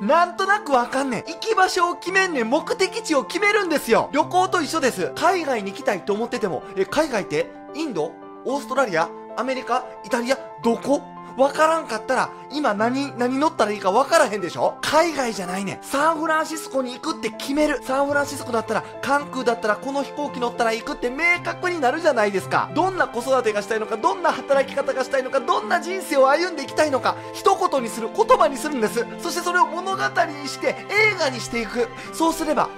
なんとなくわかんねん。行き場所を決めんねん。目的地を決めるんですよ。旅行と一緒です。海外に行きたいと思ってても、え、海外ってインドオーストラリアアメリカイタリアどこわからんかったら、今何、何乗ったらいいかわからへんでしょ海外じゃないねん。サンフランシスコに行くって決める。サンフランシスコだったら、関空だったらこの飛行機乗ったら行くって明確になるじゃないですか。どんな子育てがしたいのか、どんな働き方がしたいのか、どんな人生を歩んでいきたいのか、一言にする、言葉にするんです。そしてそれを物語にして、映画にしていく。そうすれば、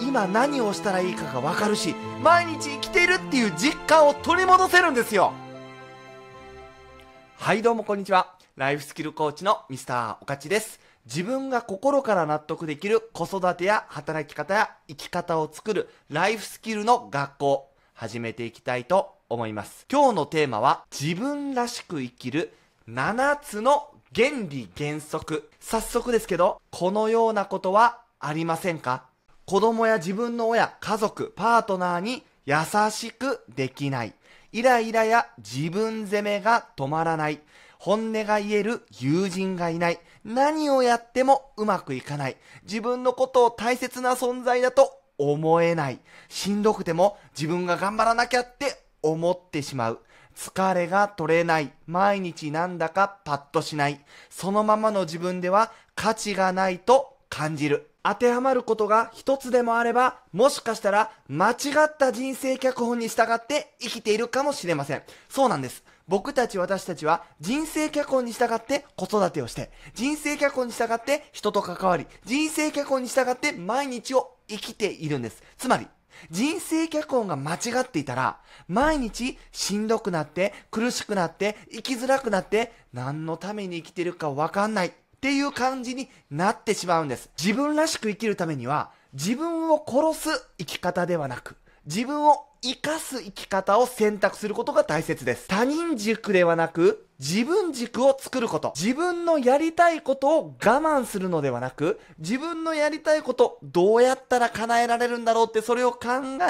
今何をしたらいいかがわかるし、毎日生きているっていう実感を取り戻せるんですよ。はいどうもこんにちは。ライフスキルコーチのミスターおかちです。自分が心から納得できる子育てや働き方や生き方を作るライフスキルの学校始めていきたいと思います。今日のテーマは自分らしく生きる7つの原理原則。早速ですけど、このようなことはありませんか子供や自分の親、家族、パートナーに優しくできない。イライラや自分責めが止まらない。本音が言える友人がいない。何をやってもうまくいかない。自分のことを大切な存在だと思えない。しんどくても自分が頑張らなきゃって思ってしまう。疲れが取れない。毎日なんだかパッとしない。そのままの自分では価値がないと感じる。当てはまることが一つでもあれば、もしかしたら間違った人生脚本に従って生きているかもしれません。そうなんです。僕たち私たちは人生脚本に従って子育てをして、人生脚本に従って人と関わり、人生脚本に従って毎日を生きているんです。つまり、人生脚本が間違っていたら、毎日しんどくなって、苦しくなって、生きづらくなって、何のために生きてるかわかんない。っていう感じになってしまうんです。自分らしく生きるためには、自分を殺す生き方ではなく、自分を生かす生き方を選択することが大切です。他人軸ではなく、自分軸を作ること。自分のやりたいことを我慢するのではなく、自分のやりたいこと、どうやったら叶えられるんだろうって、それを考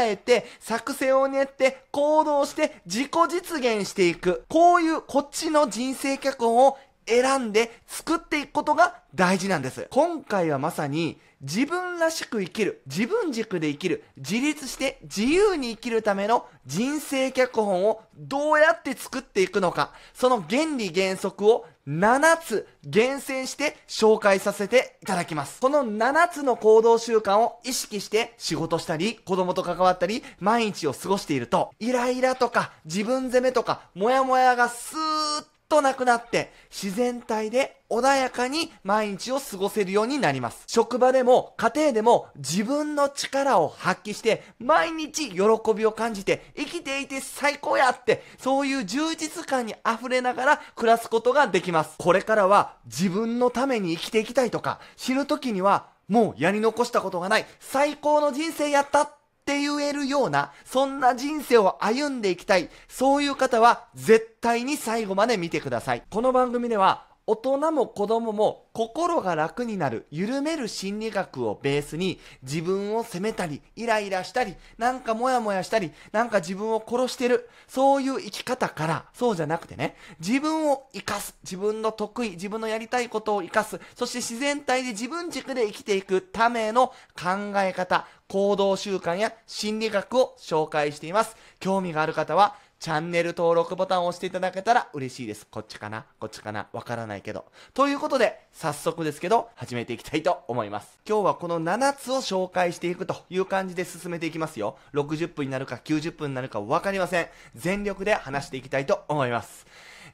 えて、作戦を練って、行動して、自己実現していく。こういうこっちの人生脚本を選んで作っていくことが大事なんです。今回はまさに自分らしく生きる、自分軸で生きる、自立して自由に生きるための人生脚本をどうやって作っていくのか、その原理原則を7つ厳選して紹介させていただきます。この7つの行動習慣を意識して仕事したり、子供と関わったり、毎日を過ごしていると、イライラとか自分責めとか、モヤモヤがスーッとなくなって、自然体で穏やかに毎日を過ごせるようになります。職場でも家庭でも自分の力を発揮して、毎日喜びを感じて、生きていて最高やって、そういう充実感に溢れながら暮らすことができます。これからは自分のために生きていきたいとか、死ぬ時にはもうやり残したことがない最高の人生やったって言えるような、そんな人生を歩んでいきたい、そういう方は絶対に最後まで見てください。この番組では、大人も子供も心が楽になる緩める心理学をベースに自分を責めたりイライラしたりなんかモヤモヤしたりなんか自分を殺してるそういう生き方からそうじゃなくてね自分を生かす自分の得意自分のやりたいことを生かすそして自然体で自分軸で生きていくための考え方行動習慣や心理学を紹介しています興味がある方はチャンネル登録ボタンを押していただけたら嬉しいです。こっちかなこっちかなわからないけど。ということで、早速ですけど、始めていきたいと思います。今日はこの7つを紹介していくという感じで進めていきますよ。60分になるか90分になるかわかりません。全力で話していきたいと思います。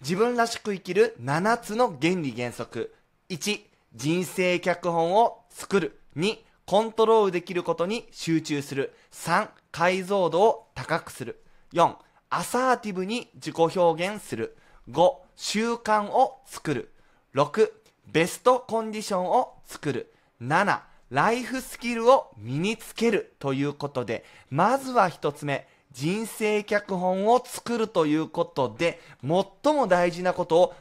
自分らしく生きる7つの原理原則。1、人生脚本を作る。2、コントロールできることに集中する。3、解像度を高くする。4、アサーティブに自己表現する。5、習慣を作る。6、ベストコンディションを作る。7、ライフスキルを身につけるということで、まずは一つ目、人生脚本を作るということで、最も大事なことを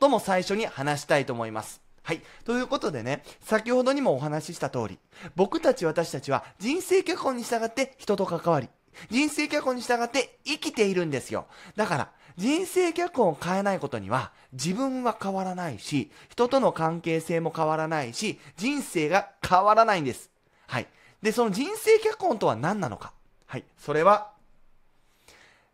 最も最初に話したいと思います。はい。ということでね、先ほどにもお話しした通り、僕たち私たちは人生脚本に従って人と関わり、人生脚本に従って生きているんですよ。だから、人生脚本を変えないことには、自分は変わらないし、人との関係性も変わらないし、人生が変わらないんです。はい。で、その人生脚本とは何なのか。はい。それは、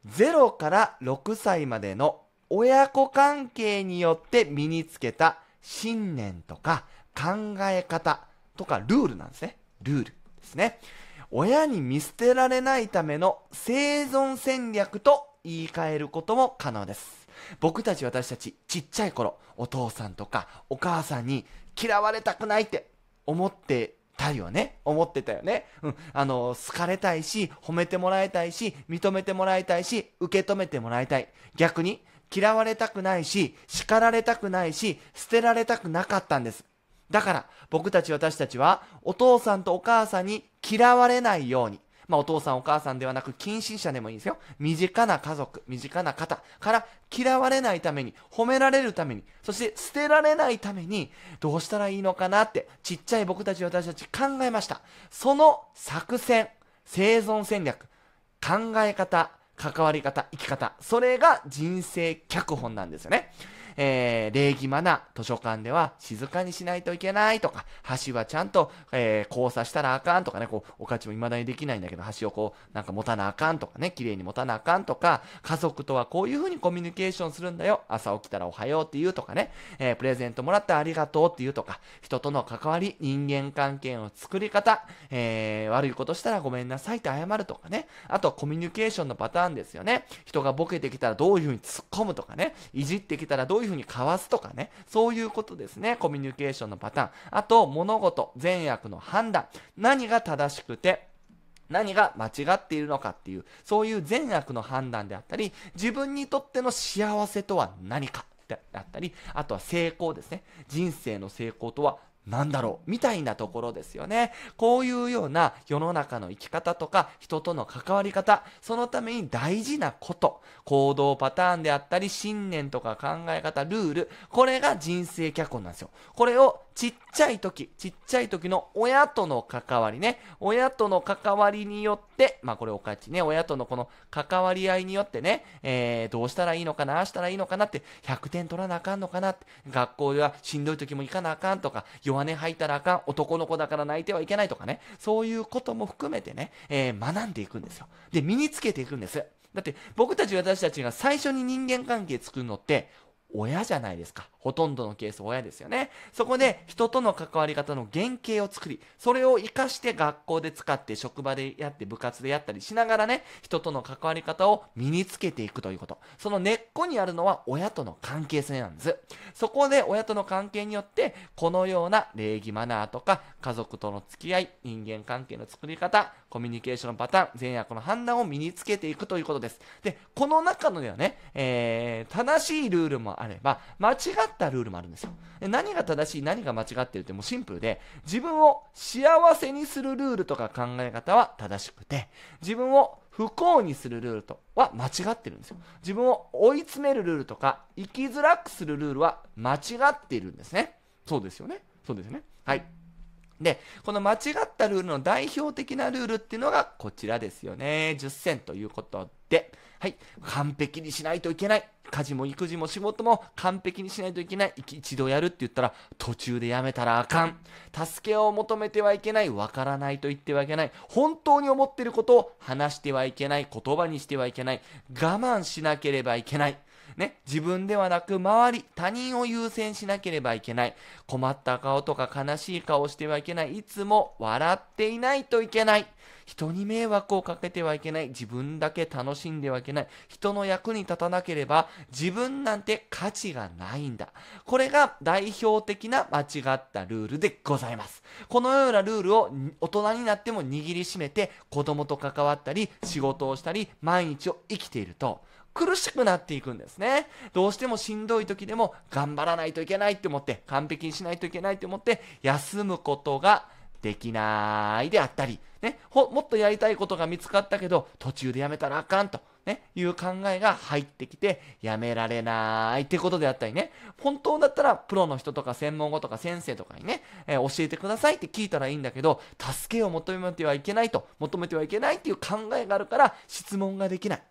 0から6歳までの親子関係によって身につけた信念とか考え方とかルールなんですね。ルールですね。親に見捨てられないための生存戦略と言い換えることも可能です。僕たち私たちちっちゃい頃、お父さんとかお母さんに嫌われたくないって思ってたよね思ってたよねうん。あの、好かれたいし、褒めてもらいたいし、認めてもらいたいし、受け止めてもらいたい。逆に、嫌われたくないし、叱られたくないし、捨てられたくなかったんです。だから僕たち私たちはお父さんとお母さんに嫌われないように、まあお父さんお母さんではなく近親者でもいいんですよ。身近な家族、身近な方から嫌われないために、褒められるために、そして捨てられないためにどうしたらいいのかなってちっちゃい僕たち私たち考えました。その作戦、生存戦略、考え方、関わり方、生き方、それが人生脚本なんですよね。えー、礼儀マナー、図書館では静かにしないといけないとか、橋はちゃんと、えー、交差したらあかんとかね、こう、おかちも未だにできないんだけど、橋をこう、なんか持たなあかんとかね、綺麗に持たなあかんとか、家族とはこういうふうにコミュニケーションするんだよ。朝起きたらおはようって言うとかね、えー、プレゼントもらってありがとうって言うとか、人との関わり、人間関係の作り方、えー、悪いことしたらごめんなさいって謝るとかね、あとコミュニケーションのパターンですよね。人がボケてきたらどういうふうに突っ込むとかね、いじってきたらどういうに交わすとかね、そういうことですね。コミュニケーションのパターン。あと、物事、善悪の判断。何が正しくて、何が間違っているのかっていう、そういう善悪の判断であったり、自分にとっての幸せとは何か。であったり、あとは成功ですね。人生の成功とはなんだろうみたいなところですよね。こういうような世の中の生き方とか人との関わり方、そのために大事なこと、行動パターンであったり、信念とか考え方、ルール、これが人生脚本なんですよ。これをちっちゃい時、ちっちゃい時の親との関わりね。親との関わりによって、まあこれおかちね、親とのこの関わり合いによってね、えー、どうしたらいいのかな、あしたらいいのかなって、100点取らなあかんのかなって、学校ではしんどい時も行かなあかんとか、弱音吐いたらあかん、男の子だから泣いてはいけないとかね、そういうことも含めてね、えー、学んでいくんですよ。で、身につけていくんです。だって僕たち私たちが最初に人間関係作るのって親じゃないですか。ほとんどのケース親ですよね。そこで人との関わり方の原型を作り、それを活かして学校で使って職場でやって部活でやったりしながらね、人との関わり方を身につけていくということ。その根っこにあるのは親との関係性なんです。そこで親との関係によって、このような礼儀マナーとか、家族との付き合い、人間関係の作り方、コミュニケーションパターン、善悪の判断を身につけていくということです。で、この中のではね、えー、正しいルールもがあれば、間違ったルールもあるんですよ。で何が正しい、何が間違ってるってもうシンプルで、自分を幸せにするルールとか考え方は正しくて、自分を不幸にするルールとは間違ってるんですよ。自分を追い詰めるルールとか、生きづらくするルールは間違っているんですね。そうですよね。そうですよね。はい。で、この間違ったルールの代表的なルールっていうのがこちらですよね。10選ということで。はい、完璧にしないといけない。家事も育児も仕事も完璧にしないといけない。一度やるって言ったら途中でやめたらあかん。助けを求めてはいけない。わからないと言ってはいけない。本当に思ってることを話してはいけない。言葉にしてはいけない。我慢しなければいけない。ね、自分ではなく周り、他人を優先しなければいけない。困った顔とか悲しい顔してはいけない。いつも笑っていないといけない。人に迷惑をかけてはいけない。自分だけ楽しんではいけない。人の役に立たなければ自分なんて価値がないんだ。これが代表的な間違ったルールでございます。このようなルールを大人になっても握りしめて子供と関わったり仕事をしたり毎日を生きていると苦しくなっていくんですね。どうしてもしんどい時でも頑張らないといけないって思って、完璧にしないといけないって思って、休むことができないであったり、ね、もっとやりたいことが見つかったけど、途中でやめたらあかんと、ね、いう考えが入ってきて、やめられないってことであったりね、本当だったらプロの人とか専門語とか先生とかにね、えー、教えてくださいって聞いたらいいんだけど、助けを求めてはいけないと、求めてはいけないっていう考えがあるから、質問ができない。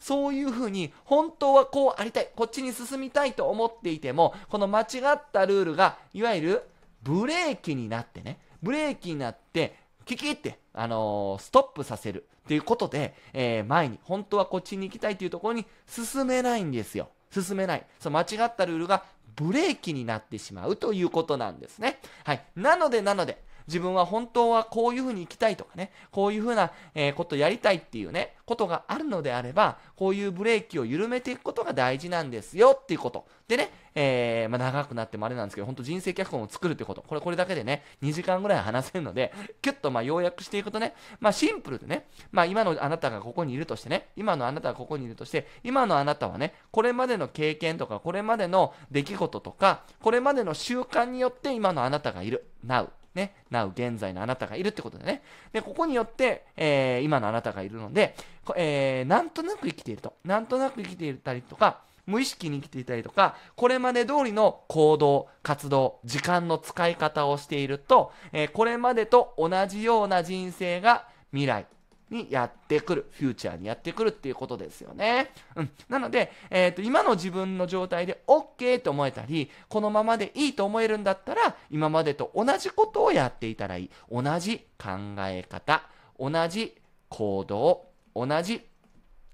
そういうふうに、本当はこうありたい、こっちに進みたいと思っていても、この間違ったルールが、いわゆるブレーキになってね、ブレーキになって、キキって、あのー、ストップさせるっていうことで、えー、前に、本当はこっちに行きたいというところに進めないんですよ。進めない。その間違ったルールがブレーキになってしまうということなんですね。はい。なので、なので、自分は本当はこういうふうに生きたいとかね、こういうふうな、えことやりたいっていうね、ことがあるのであれば、こういうブレーキを緩めていくことが大事なんですよっていうこと。でね、えー、まあ、長くなってもあれなんですけど、本当人生脚本を作るってこと。これ、これだけでね、2時間ぐらい話せるので、キュッとまあ要約していくとね、まあ、シンプルでね、まあ、今のあなたがここにいるとしてね、今のあなたがここにいるとして、今のあなたはね、これまでの経験とか、これまでの出来事とか、これまでの習慣によって今のあなたがいる。Now ね、なう現在のあなたがいるってことでね。で、ここによって、えー、今のあなたがいるので、えー、なんとなく生きていると。なんとなく生きていたりとか、無意識に生きていたりとか、これまで通りの行動、活動、時間の使い方をしていると、えー、これまでと同じような人生が未来、にやってくる、フューチャーにやってくるっていうことですよね。うん、なので、えーと、今の自分の状態で OK と思えたり、このままでいいと思えるんだったら、今までと同じことをやっていたらいい。同じ考え方、同じ行動、同じ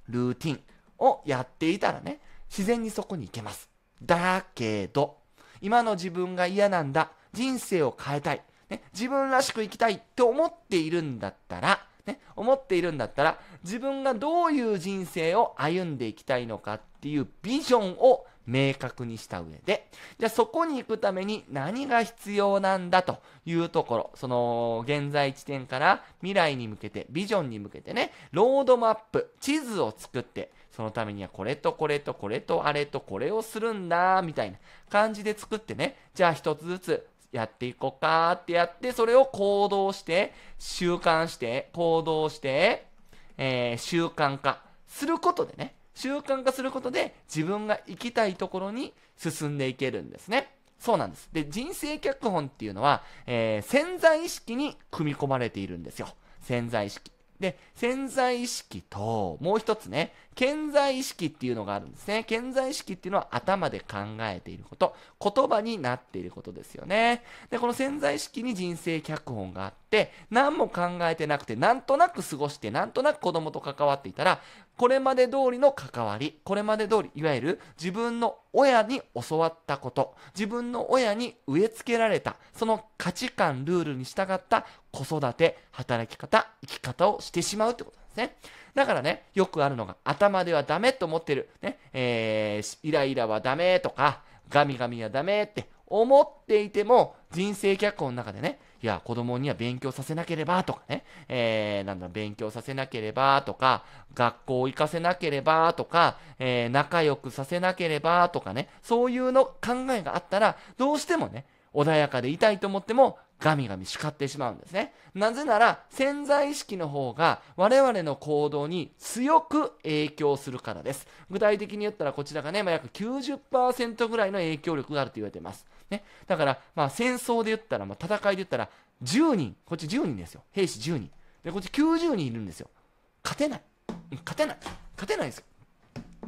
ルーティンをやっていたらね、自然にそこに行けます。だけど、今の自分が嫌なんだ、人生を変えたい、ね、自分らしく生きたいって思っているんだったら、ね、思っているんだったら、自分がどういう人生を歩んでいきたいのかっていうビジョンを明確にした上で、じゃあそこに行くために何が必要なんだというところ、その現在地点から未来に向けて、ビジョンに向けてね、ロードマップ、地図を作って、そのためにはこれとこれとこれとあれとこれをするんだ、みたいな感じで作ってね、じゃあ一つずつやっていこうかってやって、それを行動して、習慣して、行動して、えー、習慣化することでね、習慣化することで自分が行きたいところに進んでいけるんですね。そうなんです。で、人生脚本っていうのは、えー、潜在意識に組み込まれているんですよ。潜在意識。で、潜在意識と、もう一つね、潜在意識っていうのがあるんですね。潜在意識っていうのは頭で考えていること、言葉になっていることですよね。で、この潜在意識に人生脚本があって、何も考えてなくて、なんとなく過ごして、なんとなく子供と関わっていたら、これまで通りの関わり、これまで通り、いわゆる自分の親に教わったこと、自分の親に植え付けられた、その価値観、ルールに従った子育て、働き方、生き方をしてしまうってことなんですね。だからね、よくあるのが、頭ではダメと思ってる、ね、えー、イライラはダメとか、ガミガミはダメって思っていても、人生脚本の中でね、いや、子供には勉強させなければとかね、えー、なんだ、勉強させなければとか、学校行かせなければとか、えー、仲良くさせなければとかね、そういうの考えがあったら、どうしてもね、穏やかでいたいと思っても、ガミガミ叱ってしまうんですね。なぜなら、潜在意識の方が我々の行動に強く影響するからです。具体的に言ったらこちらがね、まあ、約90%ぐらいの影響力があると言われています。ね。だから、まあ戦争で言ったら、まあ戦いで言ったら、10人、こっち10人ですよ。兵士10人。で、こっち90人いるんですよ。勝てない。勝てない。勝てないですよ。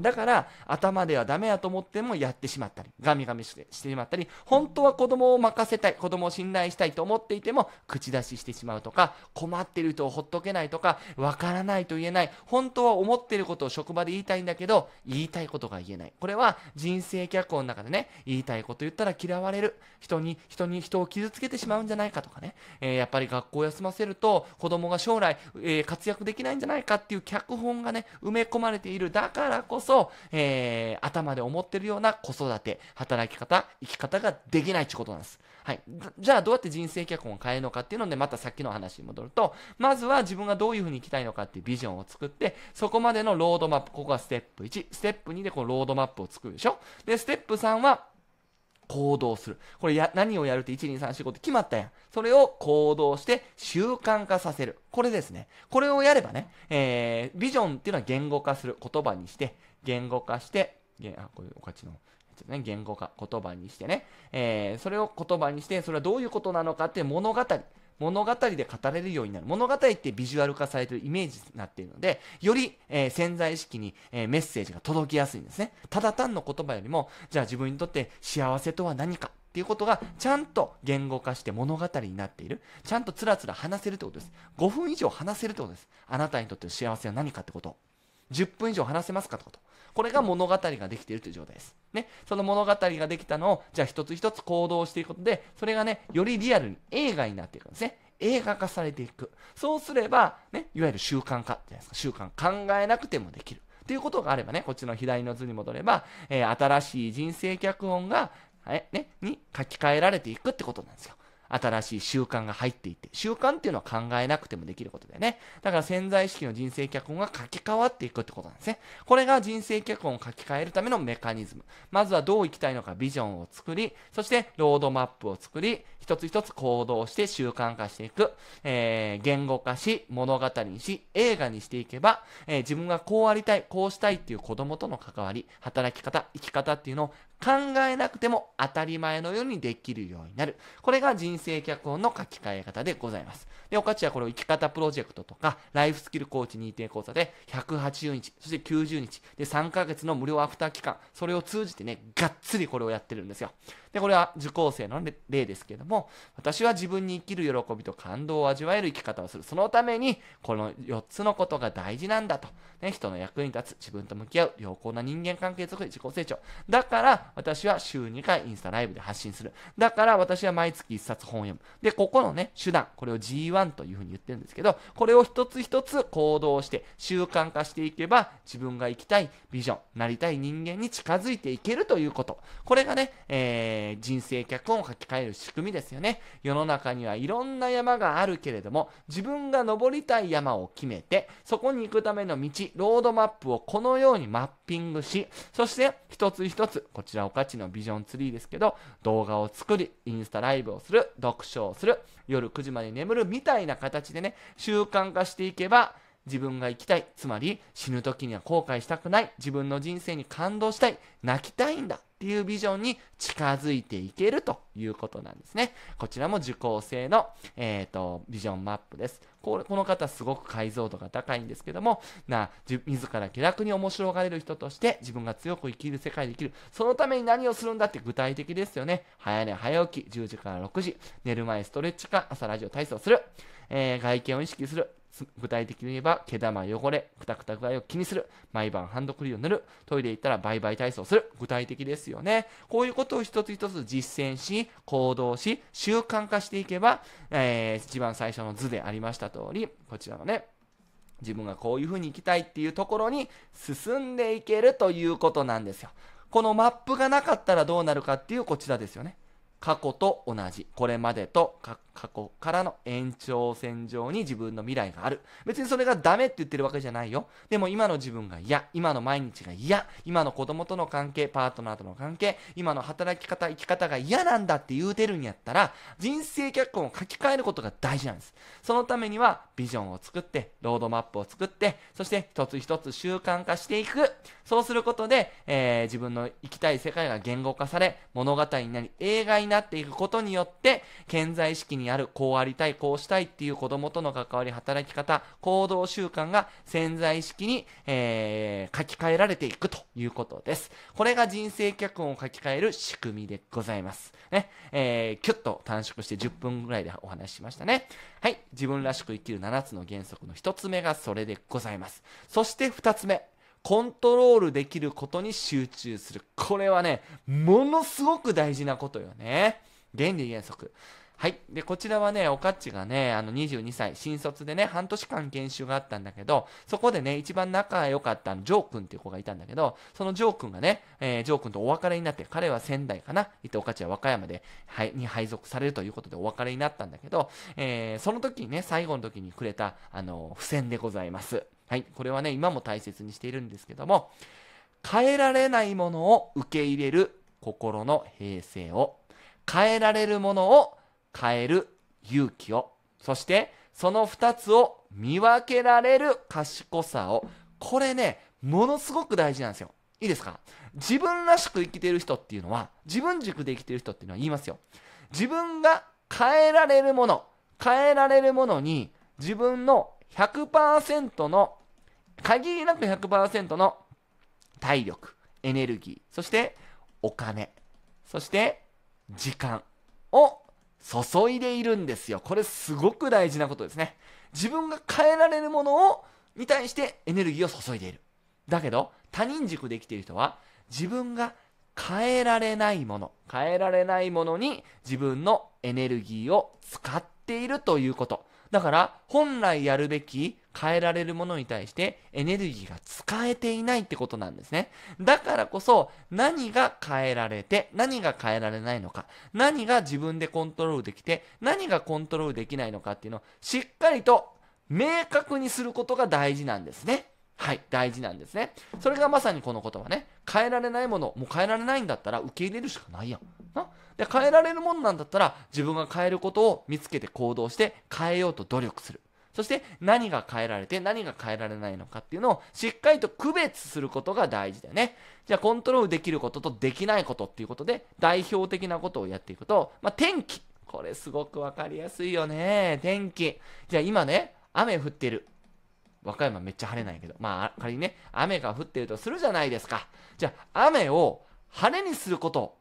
だから頭ではダメやと思ってもやってしまったりガミガミしてしまったり本当は子供を任せたい子供を信頼したいと思っていても口出ししてしまうとか困っている人をほっとけないとかわからないと言えない本当は思っていることを職場で言いたいんだけど言いたいことが言えないこれは人生脚本の中でね言いたいこと言ったら嫌われる人に人に人を傷つけてしまうんじゃないかとかね、えー、やっぱり学校を休ませると子供が将来、えー、活躍できないんじゃないかっていう脚本がね埋め込まれているだからこそそ、えー、頭で思ってるような子育て、働き方、生き方ができないってことなんです。はい。じゃあ、どうやって人生脚本を変えるのかっていうので、またさっきの話に戻ると、まずは自分がどういうふうに行きたいのかっていうビジョンを作って、そこまでのロードマップ、ここがステップ1、ステップ2でこのロードマップを作るでしょで、ステップ3は、行動する。これや、何をやるって1、2、3、4、5って決まったやん。それを行動して習慣化させる。これですね。これをやればね、えー、ビジョンっていうのは言語化する。言葉にして、言語化して、あ、こおかちの。ね、言語化、言葉にしてね、えー、それを言葉にして、それはどういうことなのかって物語、物語で語れるようになる。物語ってビジュアル化されてるイメージになっているので、より、えー、潜在意識に、えー、メッセージが届きやすいんですね。ただ単の言葉よりも、じゃあ自分にとって幸せとは何かっていうことが、ちゃんと言語化して物語になっている。ちゃんとつらつら話せるってことです。5分以上話せるってことです。あなたにとっての幸せは何かってこと10分以上話せますかってこと。これが物語ができているという状態です。ね。その物語ができたのを、じゃあ一つ一つ行動していくことで、それがね、よりリアルに映画になっていくんですね。映画化されていく。そうすれば、ね、いわゆる習慣化じゃないですか。習慣。考えなくてもできる。っていうことがあればね、こっちの左の図に戻れば、えー、新しい人生脚本が、はい、ね、に書き換えられていくってことなんですよ。新しい習慣が入っていって、習慣っていうのは考えなくてもできることだよね。だから潜在意識の人生脚本が書き換わっていくってことなんですね。これが人生脚本を書き換えるためのメカニズム。まずはどう生きたいのかビジョンを作り、そしてロードマップを作り、一つ一つ行動して習慣化していく、えー、言語化し、物語にし、映画にしていけば、えー、自分がこうありたい、こうしたいっていう子供との関わり、働き方、生き方っていうのを考えなくても当たり前のようにできるようになる。これが人生脚本の書き換え方でございます。で、おかちはこれを生き方プロジェクトとか、ライフスキルコーチ認定講座で180日、そして90日、で3ヶ月の無料アフター期間、それを通じてね、がっつりこれをやってるんですよ。で、これは受講生の例ですけども、も私は自分に生きる喜びと感動を味わえる生き方をするそのためにこの4つのことが大事なんだと、ね、人の役に立つ自分と向き合う良好な人間関係づくり自己成長だから私は週2回インスタライブで発信するだから私は毎月1冊本を読むでここのね手段これを G1 というふうに言ってるんですけどこれを一つ一つ行動して習慣化していけば自分が生きたいビジョンなりたい人間に近づいていけるということこれがね、えー、人生脚本を書き換える仕組みですですよね。世の中にはいろんな山があるけれども、自分が登りたい山を決めて、そこに行くための道、ロードマップをこのようにマッピングし、そして一つ一つ、こちらおかちのビジョンツリーですけど、動画を作り、インスタライブをする、読書をする、夜9時まで眠るみたいな形でね、習慣化していけば、自分が生きたい。つまり、死ぬ時には後悔したくない。自分の人生に感動したい。泣きたいんだ。っていうビジョンに近づいていけるということなんですね。こちらも受講生の、えーと、ビジョンマップです。これこの方すごく解像度が高いんですけどもな自ら気楽に面白がれる人として自分が強く生きる世界で生きるそのために何をするんだって具体的ですよね早寝早起き10時から6時寝る前ストレッチか朝ラジオ体操する、えー、外見を意識する具体的に言えば、毛玉、汚れ、くたくた具合を気にする、毎晩ハンドクリームを塗る、トイレ行ったらバイバイ体操する、具体的ですよね。こういうことを一つ一つ実践し、行動し、習慣化していけば、えー、一番最初の図でありました通り、こちらのね、自分がこういうふうに行きたいっていうところに進んでいけるということなんですよ。このマップがなかったらどうなるかっていうこちらですよね。過去と同じ。これまでと過過去からの延長線上に自分の未来がある。別にそれがダメって言ってるわけじゃないよ。でも今の自分が嫌、今の毎日が嫌、今の子供との関係、パートナーとの関係、今の働き方、生き方が嫌なんだって言うてるんやったら、人生脚本を書き換えることが大事なんです。そのためにはビジョンを作って、ロードマップを作って、そして一つ一つ習慣化していく。そうすることで、えー、自分の生きたい世界が言語化され、物語になり、映画になっていくことによって、潜在意識ににある、こうありたい、こうしたいっていう子供との関わり、働き方、行動習慣が潜在意識に、えー、書き換えられていくということです。これが人生脚本を書き換える仕組みでございます。ね。えー、キュッと短縮して10分ぐらいでお話ししましたね。はい。自分らしく生きる7つの原則の1つ目がそれでございます。そして2つ目。コントロールできることに集中する。これはね、ものすごく大事なことよね。原理原則。はい。で、こちらはね、おかっちがね、あの、22歳、新卒でね、半年間研修があったんだけど、そこでね、一番仲良かったジョー君っていう子がいたんだけど、そのジョー君がね、えー、ジョー君とお別れになって、彼は仙台かな、っておかちは和歌山で、はい、に配属されるということでお別れになったんだけど、えー、その時にね、最後の時にくれた、あの、付箋でございます。はい。これはね、今も大切にしているんですけども、変えられないものを受け入れる心の平静を、変えられるものを変える勇気を、そしてその二つを見分けられる賢さを、これね、ものすごく大事なんですよ。いいですか自分らしく生きてる人っていうのは、自分軸で生きてる人っていうのは言いますよ。自分が変えられるもの、変えられるものに、自分の100%の、限りなく100%の体力、エネルギー、そしてお金、そして時間を注いでいるんですよ。これすごく大事なことですね。自分が変えられるものを、に対してエネルギーを注いでいる。だけど、他人軸で生きている人は、自分が変えられないもの、変えられないものに自分のエネルギーを使っているということ。だから、本来やるべき変えられるものに対してエネルギーが使えていないってことなんですね。だからこそ、何が変えられて、何が変えられないのか、何が自分でコントロールできて、何がコントロールできないのかっていうのをしっかりと明確にすることが大事なんですね。はい、大事なんですね。それがまさにこの言葉ね。変えられないもの、もう変えられないんだったら受け入れるしかないやん。で変えられるもんなんだったら自分が変えることを見つけて行動して変えようと努力するそして何が変えられて何が変えられないのかっていうのをしっかりと区別することが大事だよね。じゃあコントロールできることとできないことっていうことで代表的なことをやっていくと、まあ、天気。これすごくわかりやすいよね。天気。じゃあ今ね、雨降ってる。和歌山めっちゃ晴れないけど、まあ仮にね、雨が降ってるとするじゃないですか。じゃあ雨を晴れにすること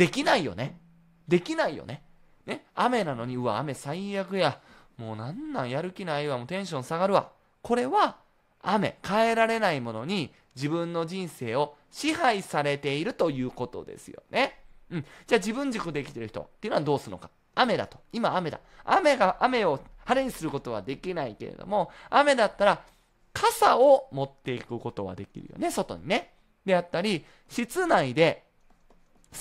できないよね。できないよね。ね、雨なのに、うわ、雨最悪や。もうなんなんやる気ないわ、もうテンション下がるわ。これは、雨、変えられないものに自分の人生を支配されているということですよね。うん。じゃあ自分軸で生きてる人っていうのはどうするのか。雨だと。今雨だ。雨が、雨を晴れにすることはできないけれども、雨だったら傘を持っていくことはできるよね、外にね。であったり、室内で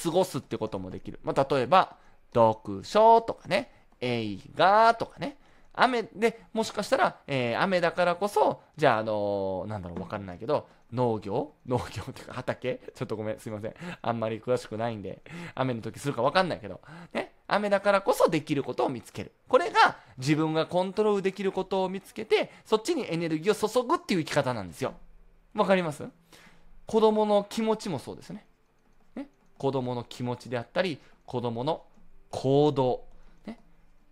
過ごすってこともできる。まあ、例えば、読書とかね、映画とかね、雨で、もしかしたら、えー、雨だからこそ、じゃあ、あのー、なんだろう、わかんないけど、農業農業っていうか畑 ちょっとごめん、すいません。あんまり詳しくないんで、雨の時するかわかんないけど、ね、雨だからこそできることを見つける。これが自分がコントロールできることを見つけて、そっちにエネルギーを注ぐっていう生き方なんですよ。わかります子供の気持ちもそうですね。子供の気持ちであったり、子供の行動。ね、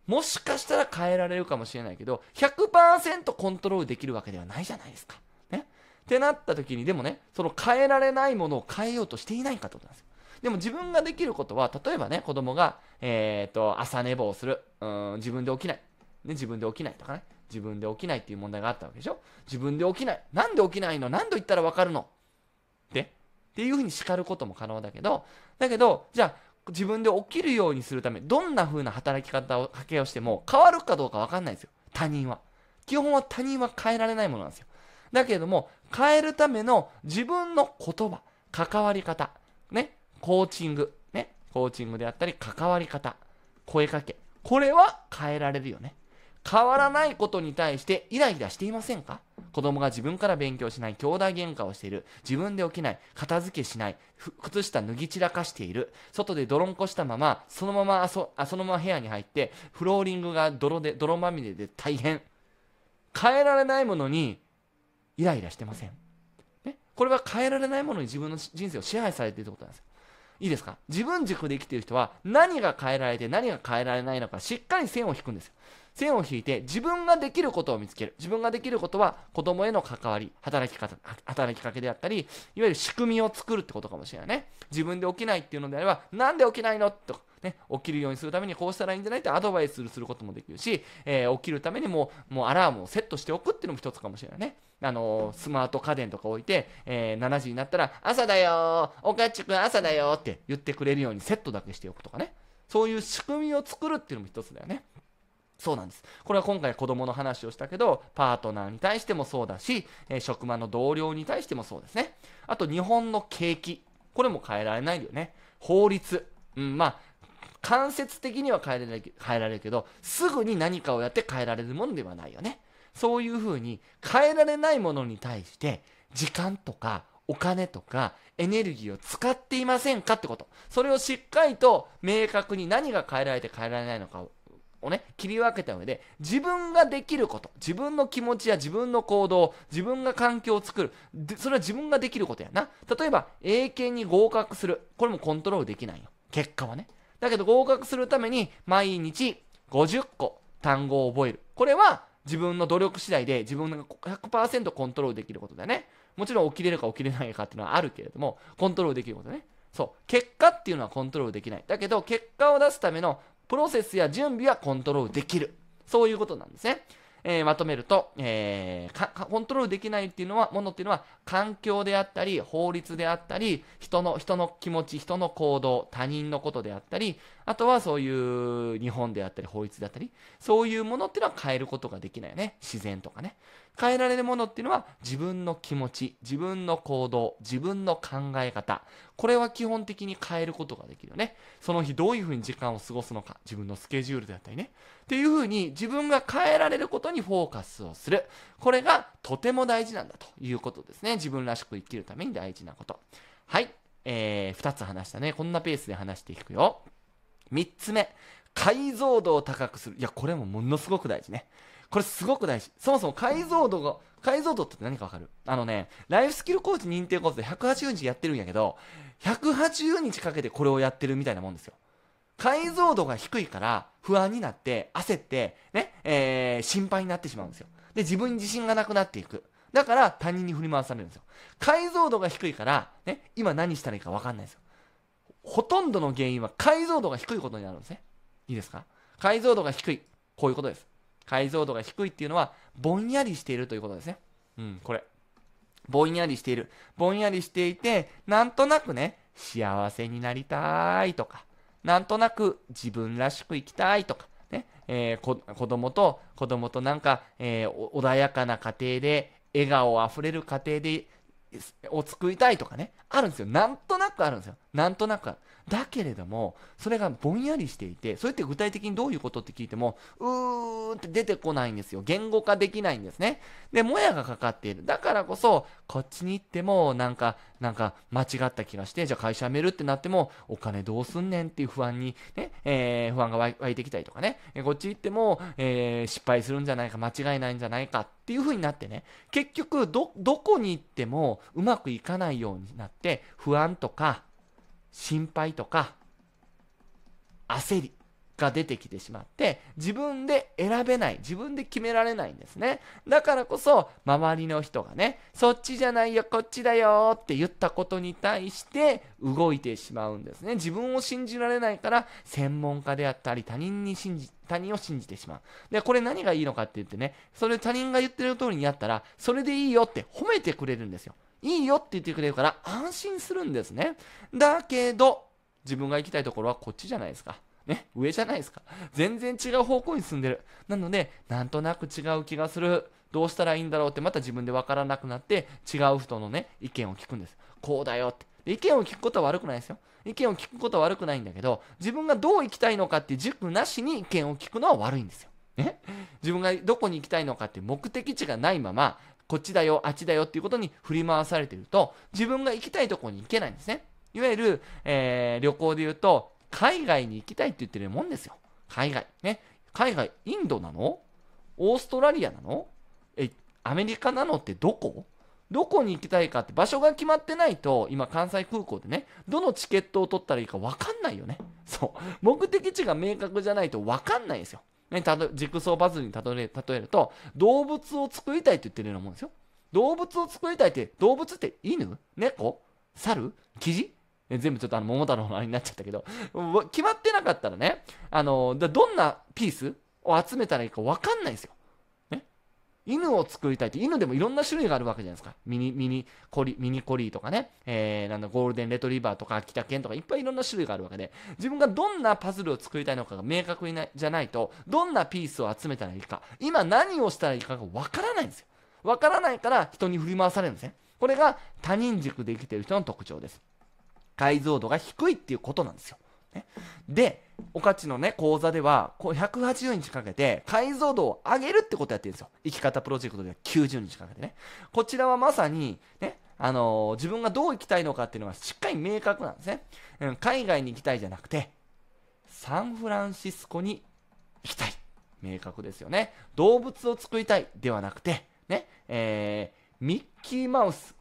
もしかしたら変えられるかもしれないけど、100%コントロールできるわけではないじゃないですか。ね。ってなった時に、でもね、その変えられないものを変えようとしていないかってことなんですよ。でも自分ができることは、例えばね、子供が、えー、と、朝寝坊する。うん、自分で起きない。ね、自分で起きないとかね。自分で起きないっていう問題があったわけでしょ自分で起きない。なんで起きないの何度言ったらわかるのっていうふうに叱ることも可能だけど、だけど、じゃあ、自分で起きるようにするため、どんな風な働き方を、掛けをしても、変わるかどうかわかんないんですよ。他人は。基本は他人は変えられないものなんですよ。だけれども、変えるための自分の言葉、関わり方、ね、コーチング、ね、コーチングであったり、関わり方、声かけ、これは変えられるよね。変わらないことに対してイライラしていませんか子供が自分から勉強しない、兄弟喧嘩をしている、自分で起きない、片付けしない、靴下脱ぎ散らかしている、外で泥んこしたまま、そのままそのまま部屋に入って、フローリングが泥で、泥まみれで大変。変えられないものに、イライラしてません。ね、これは変えられないものに自分の人生を支配されているということなんですよ。いいですか自分軸で生きている人は何が変えられて何が変えられないのかしっかり線を引くんですよ。線を引いて自分ができることを見つける。自分ができることは子供への関わり、働き方、働きかけであったり、いわゆる仕組みを作るってことかもしれないね。自分で起きないっていうのであれば、なんで起きないのとか。ね、起きるようにするためにこうしたらいいんじゃないってアドバイスすることもできるし、えー、起きるためにももうアラームをセットしておくっていうのも一つかもしれないね。あのー、スマート家電とか置いて、えー、7時になったら朝だよーおかっちくん朝だよって言ってくれるようにセットだけしておくとかね。そういう仕組みを作るっていうのも一つだよね。そうなんです。これは今回子供の話をしたけど、パートナーに対してもそうだし、えー、職場の同僚に対してもそうですね。あと、日本の景気。これも変えられないよね。法律。うん、まあ、間接的には変えられ変えられるけど、すぐに何かをやって変えられるものではないよね。そういうふうに変えられないものに対して、時間とかお金とかエネルギーを使っていませんかってこと。それをしっかりと明確に何が変えられて変えられないのかををね、切り分けた上で、自分ができること、自分の気持ちや自分の行動、自分が環境を作る、それは自分ができることやな。例えば、英検に合格する。これもコントロールできないよ。結果はね。だけど合格するために、毎日50個単語を覚える。これは、自分の努力次第で自分が100%コントロールできることだよね。もちろん起きれるか起きれないかっていうのはあるけれども、コントロールできることね。そう。結果っていうのはコントロールできない。だけど、結果を出すためのプロセスや準備はコントロールできる。そういうことなんですね。えー、まとめると、えー、コントロールできないっていうのは、ものっていうのは、環境であったり、法律であったり、人の、人の気持ち、人の行動、他人のことであったり、あとはそういう日本であったり、法律であったり、そういうものっていうのは変えることができないよね。自然とかね。変えられるものっていうのは、自分の気持ち、自分の行動、自分の考え方。これは基本的に変えることができるよね。その日どういうふうに時間を過ごすのか、自分のスケジュールであったりね。っていうふうに自分が変えられることにフォーカスをする。これがとても大事なんだということですね。自分らしく生きるために大事なこと。はい。えー、2つ話したね。こんなペースで話していくよ。3つ目。解像度を高くする。いや、これもものすごく大事ね。これすごく大事。そもそも解像度が、解像度って何かわかるあのね、ライフスキルコーチ認定コースで180日やってるんやけど、180日かけてこれをやってるみたいなもんですよ。解像度が低いから不安になって焦ってね、えー、心配になってしまうんですよ。で、自分に自信がなくなっていく。だから他人に振り回されるんですよ。解像度が低いから、ね、今何したらいいか分かんないですよ。ほとんどの原因は解像度が低いことになるんですね。いいですか解像度が低い。こういうことです。解像度が低いっていうのは、ぼんやりしているということですね。うん、これ。ぼんやりしている。ぼんやりしていて、なんとなくね、幸せになりたいとか、なんとなく自分らしく生きたいとか、ね、えー、子供と、子供となんか、えー、穏やかな家庭で、笑顔あふれる家庭で、を作りたいとかね、あるんですよ。なんとなくあるんですよ。なんとなくある。だけれども、それがぼんやりしていて、それって具体的にどういうことって聞いても、うーんって出てこないんですよ。言語化できないんですね。で、もやがかかっている。だからこそ、こっちに行っても、なんか、なんか間違った気がして、じゃあ会社辞めるってなっても、お金どうすんねんっていう不安に、ね、えー、不安が湧いてきたりとかね、こっち行っても、えー、失敗するんじゃないか、間違いないんじゃないかっていう風になってね、結局、ど、どこに行ってもうまくいかないようになって、不安とか、心配とか焦りが出てきてしまって自分で選べない自分で決められないんですねだからこそ周りの人がねそっちじゃないよこっちだよって言ったことに対して動いてしまうんですね自分を信じられないから専門家であったり他人に信じ他人を信じてしまうでこれ何がいいのかって言ってねそれ他人が言ってる通りにやったらそれでいいよって褒めてくれるんですよいいよって言ってくれるから安心するんですね。だけど、自分が行きたいところはこっちじゃないですか。ね、上じゃないですか。全然違う方向に進んでる。なので、なんとなく違う気がする。どうしたらいいんだろうってまた自分で分からなくなって違う人のね、意見を聞くんです。こうだよって。意見を聞くことは悪くないですよ。意見を聞くことは悪くないんだけど、自分がどう行きたいのかっていう軸なしに意見を聞くのは悪いんですよ。ね、自分がどこに行きたいのかって目的地がないままこっちだよ、あっちだよっていうことに振り回されてると、自分が行きたいところに行けないんですね。いわゆる、えー、旅行で言うと、海外に行きたいって言ってるもんですよ。海外。ね。海外、インドなのオーストラリアなのえ、アメリカなのってどこどこに行きたいかって場所が決まってないと、今関西空港でね、どのチケットを取ったらいいか分かんないよね。そう。目的地が明確じゃないと分かんないですよ。ね、たど熟グバパズルに例え例えると、動物を作りたいって言ってるようなもんですよ。動物を作りたいって、動物って犬猫猿雉、ジ全部ちょっとあの桃太郎のあれになっちゃったけど、決まってなかったらね、あの、どんなピースを集めたらいいかわかんないんですよ。犬を作りたいって、犬でもいろんな種類があるわけじゃないですか。ミニ、ミニコリ、ミニコリーとかね、えー、なんだ、ゴールデンレトリバーとか、秋田犬とか、いっぱいいろんな種類があるわけで、自分がどんなパズルを作りたいのかが明確になじゃないと、どんなピースを集めたらいいか、今何をしたらいいかがわからないんですよ。わからないから人に振り回されるんですね。これが他人軸で生きてる人の特徴です。解像度が低いっていうことなんですよ。ね、で、おかちのね、講座では、こう180日かけて解像度を上げるってことやってるんですよ。生き方プロジェクトでは90日かけてね。こちらはまさに、ね、あのー、自分がどう生きたいのかっていうのがしっかり明確なんですね。うん、海外に行きたいじゃなくて、サンフランシスコに行きたい。明確ですよね。動物を作りたいではなくて、ね、えー、ミッキーマウス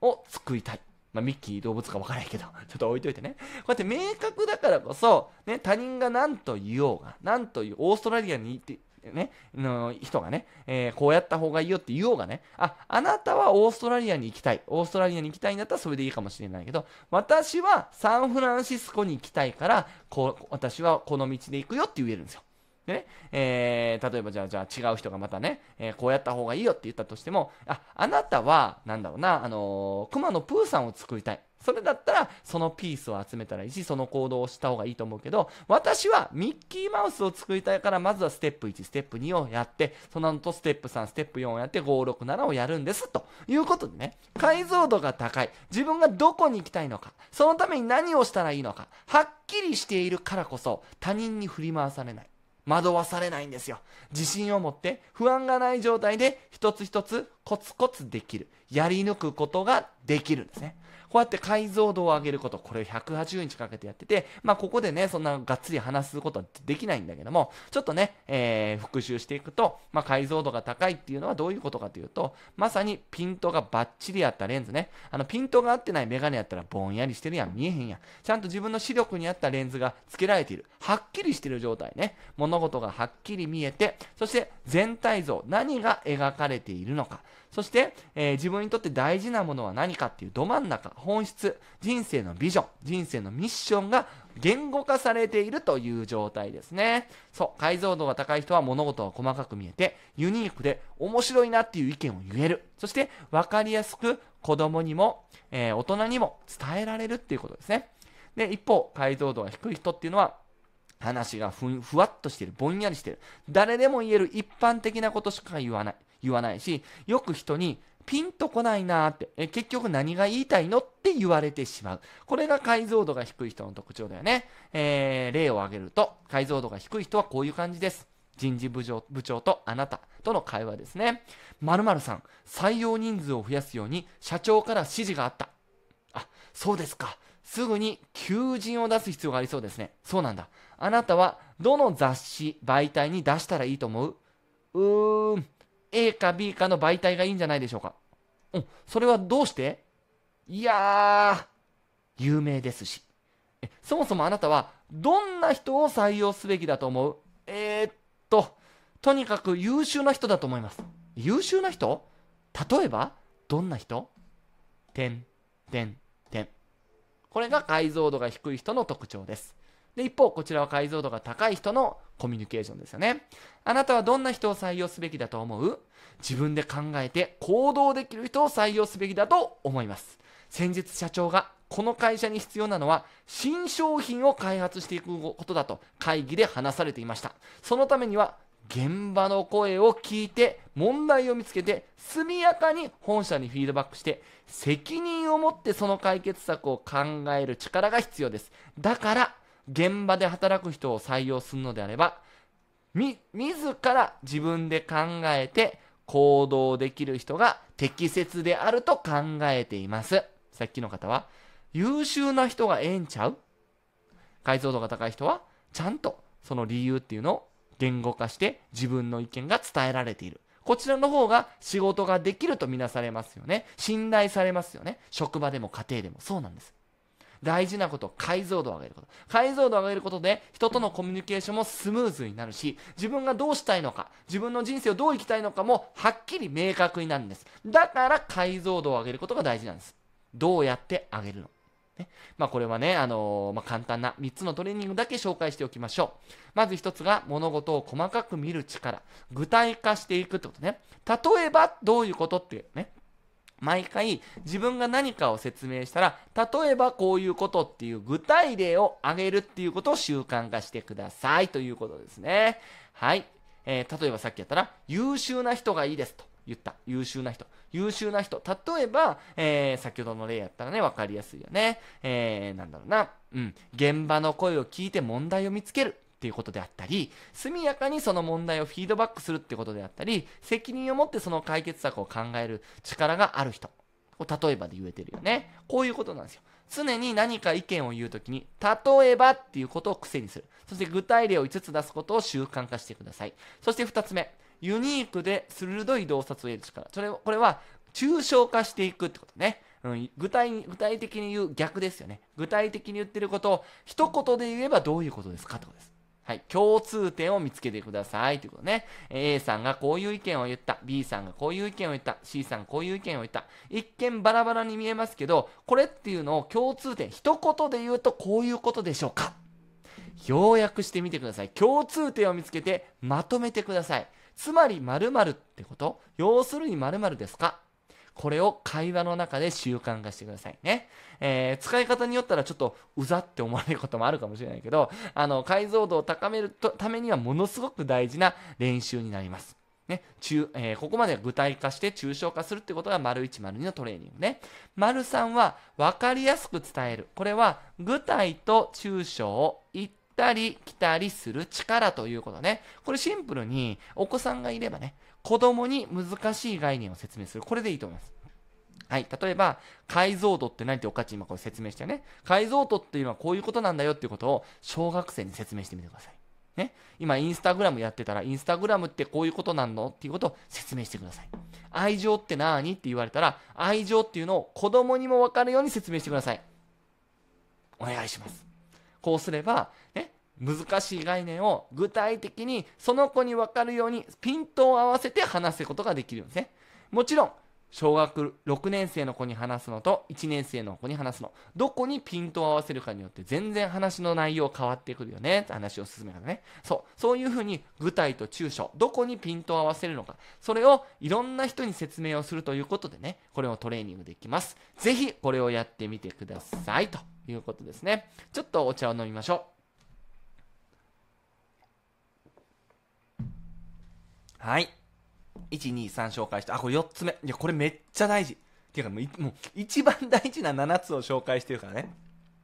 を作りたい。まあ、ミッキー動物かわからないけど、ちょっと置いといてね。こうやって明確だからこそ、ね、他人が何と言おうが、何という、オーストラリアに行って、ね、の人がね、えー、こうやった方がいいよって言おうがね、あ、あなたはオーストラリアに行きたい。オーストラリアに行きたいんだったらそれでいいかもしれないけど、私はサンフランシスコに行きたいから、こう私はこの道で行くよって言えるんですよ。ね、えー、例えばじゃあ、じゃあ違う人がまたね、えー、こうやった方がいいよって言ったとしても、あ、あなたは、なんだろうな、あのー、熊のプーさんを作りたい。それだったら、そのピースを集めたらいいし、その行動をした方がいいと思うけど、私はミッキーマウスを作りたいから、まずはステップ1、ステップ2をやって、その後ステップ3、ステップ4をやって、5、6、7をやるんです。ということでね、解像度が高い。自分がどこに行きたいのか、そのために何をしたらいいのか、はっきりしているからこそ、他人に振り回されない。惑わされないんですよ。自信を持って不安がない状態で一つ一つコツコツできる。やり抜くことができるんですね。こうやって解像度を上げること、これを180日かけてやってて、まあ、ここでね、そんながっつり話すことはできないんだけども、ちょっとね、えー、復習していくと、まあ、解像度が高いっていうのはどういうことかというと、まさにピントがバッチリあったレンズね。あの、ピントが合ってないメガネやったらぼんやりしてるやん、見えへんやん。ちゃんと自分の視力に合ったレンズが付けられている。はっきりしてる状態ね。物事がはっきり見えて、そして全体像、何が描かれているのか。そして、えー、自分にとって大事なものは何かっていうど真ん中、本質、人生のビジョン、人生のミッションが言語化されているという状態ですね。そう、解像度が高い人は物事は細かく見えて、ユニークで面白いなっていう意見を言える。そして、わかりやすく子供にも、えー、大人にも伝えられるっていうことですね。で、一方、解像度が低い人っていうのは、話がふわっとしてる、ぼんやりしてる。誰でも言える一般的なことしか言わない。言わないし、よく人にピンとこないなーってえ、結局何が言いたいのって言われてしまう。これが解像度が低い人の特徴だよね。えー、例を挙げると、解像度が低い人はこういう感じです。人事部長部長とあなたとの会話ですね。〇〇さん、採用人数を増やすように社長から指示があった。あ、そうですか。すぐに求人を出す必要がありそうですね。そうなんだ。あなたはどの雑誌、媒体に出したらいいと思ううーん。A か B かの媒体がいいんじゃないでしょうか。うん、それはどうしていやー、有名ですし。えそもそもあなたはどんな人を採用すべきだと思うえー、っと、とにかく優秀な人だと思います。優秀な人例えば、どんな人点、点、点。これが解像度が低い人の特徴です。で、一方、こちらは解像度が高い人のコミュニケーションですよね。あなたはどんな人を採用すべきだと思う自分で考えて行動できる人を採用すべきだと思います。先日社長がこの会社に必要なのは新商品を開発していくことだと会議で話されていました。そのためには現場の声を聞いて問題を見つけて速やかに本社にフィードバックして責任を持ってその解決策を考える力が必要です。だから現場で働く人を採用するのであれば、み、自ら自分で考えて行動できる人が適切であると考えています。さっきの方は、優秀な人がええんちゃう解像度が高い人は、ちゃんとその理由っていうのを言語化して自分の意見が伝えられている。こちらの方が仕事ができるとみなされますよね。信頼されますよね。職場でも家庭でもそうなんです。大事なこと解像度を上げること解像度を上げることで人とのコミュニケーションもスムーズになるし自分がどうしたいのか自分の人生をどう生きたいのかもはっきり明確になるんですだから解像度を上げることが大事なんですどうやって上げるのね。まあ、これはね、あのー、まあ、簡単な3つのトレーニングだけ紹介しておきましょう。まず1つが物事を細かく見る力。具体化していくってことね。例えばどういうことってね、毎回自分が何かを説明したら、例えばこういうことっていう具体例を挙げるっていうことを習慣化してくださいということですね。はい。えー、例えばさっきやったら、優秀な人がいいですと言った。優秀な人。優秀な人。例えば、えー、先ほどの例やったらね、わかりやすいよね。えー、なんだろうな。うん。現場の声を聞いて問題を見つける。っていうことであったり、速やかにその問題をフィードバックするってことであったり、責任を持ってその解決策を考える力がある人。例えばで言えてるよね。こういうことなんですよ。常に何か意見を言うときに、例えばっていうことを癖にする。そして具体例を5つ出すことを習慣化してください。そして2つ目、ユニークで鋭い洞察を得る力。それこれは、抽象化していくってことね。うん、具体具体的に言う逆ですよね。具体的に言ってることを一言で言えばどういうことですかってことです。はい、共通点を見つけてくださいということね。A さんがこういう意見を言った、B さんがこういう意見を言った、C さんこういう意見を言った。一見バラバラに見えますけど、これっていうのを共通点、一言で言うとこういうことでしょうか。要約してみてください。共通点を見つけてまとめてください。つまり〇〇ってこと要するに〇〇ですかこれを会話の中で習慣化してくださいね。えー、使い方によったらちょっとうざって思われることもあるかもしれないけど、あの、解像度を高めるためにはものすごく大事な練習になります。ね、中、えー、ここまで具体化して抽象化するってことが丸1、丸2のトレーニングね。丸3は分かりやすく伝える。これは具体と抽象を行ったり来たりする力ということね。これシンプルにお子さんがいればね、子供に難しい概念を説明する。これでいいと思います。はい。例えば、解像度って何っておかち今これ説明してね。解像度っていうのはこういうことなんだよっていうことを小学生に説明してみてください。ね。今、インスタグラムやってたら、インスタグラムってこういうことなんのっていうことを説明してください。愛情って何って言われたら、愛情っていうのを子供にもわかるように説明してください。お願いします。こうすれば、ね、難しい概念を具体的にその子に分かるようにピントを合わせて話すことができるんですね。もちろん、小学6年生の子に話すのと1年生の子に話すの。どこにピントを合わせるかによって全然話の内容変わってくるよね。って話を進め方ね。そう。そういうふうに具体と中小、どこにピントを合わせるのか。それをいろんな人に説明をするということでね、これをトレーニングできます。ぜひこれをやってみてください。ということですね。ちょっとお茶を飲みましょう。はい。123紹介して、あ、これ4つ目。いや、これめっちゃ大事。っていうかもう、もう一番大事な7つを紹介してるからね。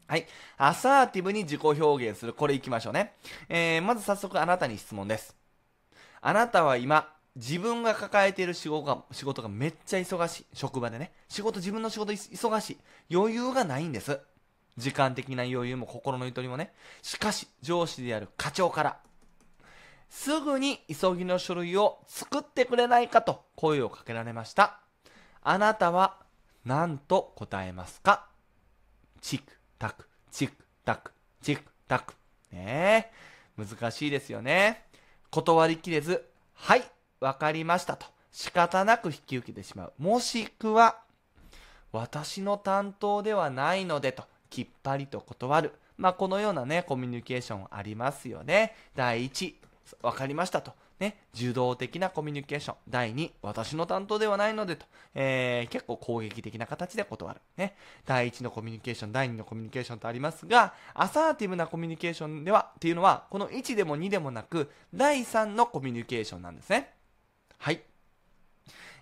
はい。アサーティブに自己表現する。これいきましょうね。えー、まず早速あなたに質問です。あなたは今、自分が抱えている仕事が、仕事がめっちゃ忙しい。職場でね。仕事、自分の仕事忙しい。余裕がないんです。時間的な余裕も心のゆとりもね。しかし、上司である課長から、すぐに急ぎの書類を作ってくれないかと声をかけられました。あなたは何と答えますかチクタク、チクタク、チクタク。ねえ。難しいですよね。断りきれず、はい、わかりましたと。仕方なく引き受けてしまう。もしくは、私の担当ではないのでと、きっぱりと断る。まあ、このようなね、コミュニケーションありますよね。第一、分かりましたと。ね、受動的なコミュニケーション。第2、私の担当ではないのでと。えー、結構攻撃的な形で断る。ね。第1のコミュニケーション、第2のコミュニケーションとありますが、アサーティブなコミュニケーションでは、っていうのは、この1でも2でもなく、第3のコミュニケーションなんですね。はい。